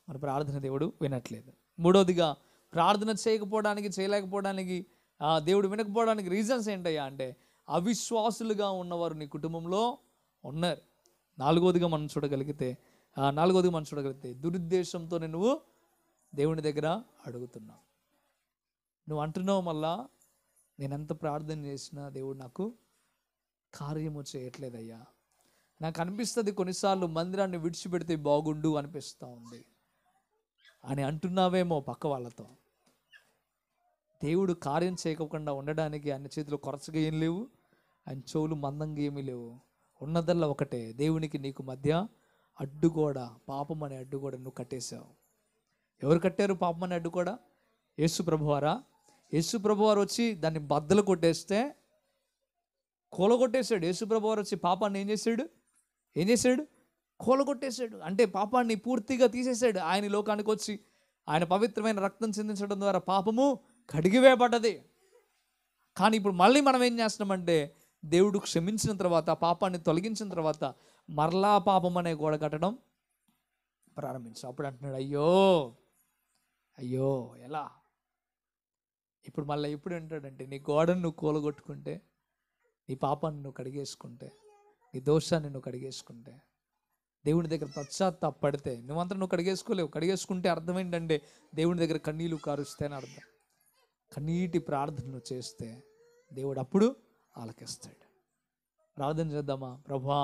మన ప్రార్థన దేవుడు వినట్లేదు మూడవదిగా ప్రార్థన చేయకపోవడానికి చేయలేకపోవడానికి దేవుడు వినకపోవడానికి రీజన్స్ ఏంటయ్యా అంటే అవిశ్వాసులుగా ఉన్నవారు నీ కుటుంబంలో ఉన్నారు నాలుగోదిగా మనం చూడగలిగితే నాలుగోదిగా మనం చూడగలిగితే దురుద్దేశంతో నువ్వు దేవుని దగ్గర అడుగుతున్నావు నువ్వు అంటున్నావు మళ్ళా నేను ఎంత ప్రార్థన చేసినా దేవుడు నాకు కార్యము చేయట్లేదయ్యా నాకు అనిపిస్తుంది కొన్నిసార్లు మందిరాన్ని విడిచిపెడితే బాగుండు అనిపిస్తూ ఉంది అని అంటున్నావేమో పక్క వాళ్ళతో దేవుడు కార్యం చేయకుండా ఉండడానికి ఆయన చేతులు కొరచగా ఏం లేవు ఆయన చెవులు మందంగా ఏమీ లేవు ఉన్నదల్లా ఒకటే దేవునికి నీకు మధ్య అడ్డుగోడ పాపం అనే అడ్డుగోడ నువ్వు కట్టేశావు ఎవరు కట్టారు పాపం అనే అడ్డుగోడ యేసు ప్రభువారా యేసు ప్రభు వారు వచ్చి దాన్ని బద్దలు కొట్టేస్తే కూలగొట్టేశాడు యేసు ప్రభు వారు వచ్చి పాపాన్ని ఏం చేశాడు ఏం చేశాడు కూలగొట్టేశాడు అంటే పాపాన్ని పూర్తిగా తీసేశాడు ఆయన లోకానికి వచ్చి ఆయన పవిత్రమైన రక్తం చెందించడం ద్వారా పాపము కడిగివేయబడ్డది కానీ ఇప్పుడు మళ్ళీ మనం ఏం చేస్తున్నామంటే దేవుడు క్షమించిన తర్వాత పాపాన్ని తొలగించిన తర్వాత మరలా పాపం అనే గోడ కట్టడం ప్రారంభించాం అప్పుడు అంటున్నాడు అయ్యో అయ్యో ఎలా ఇప్పుడు మళ్ళీ ఎప్పుడు అంటాడంటే నీ గోడను నువ్వు కూలగొట్టుకుంటే నీ పాపాన్ని నువ్వు కడిగేసుకుంటే నీ దోషాన్ని నువ్వు కడిగేసుకుంటే దేవుని దగ్గర పశ్చాత్తాపడితే నువ్వంతా నువ్వు కడిగేసుకోలేవు కడిగేసుకుంటే అర్థమైందండి దేవుని దగ్గర కన్నీళ్ళు కారుస్తే అని అర్థం కన్నీటి ప్రార్థనలు చేస్తే దేవుడు అప్పుడు ఆలకిస్తాడు ప్రార్థన చేద్దామా ప్రభా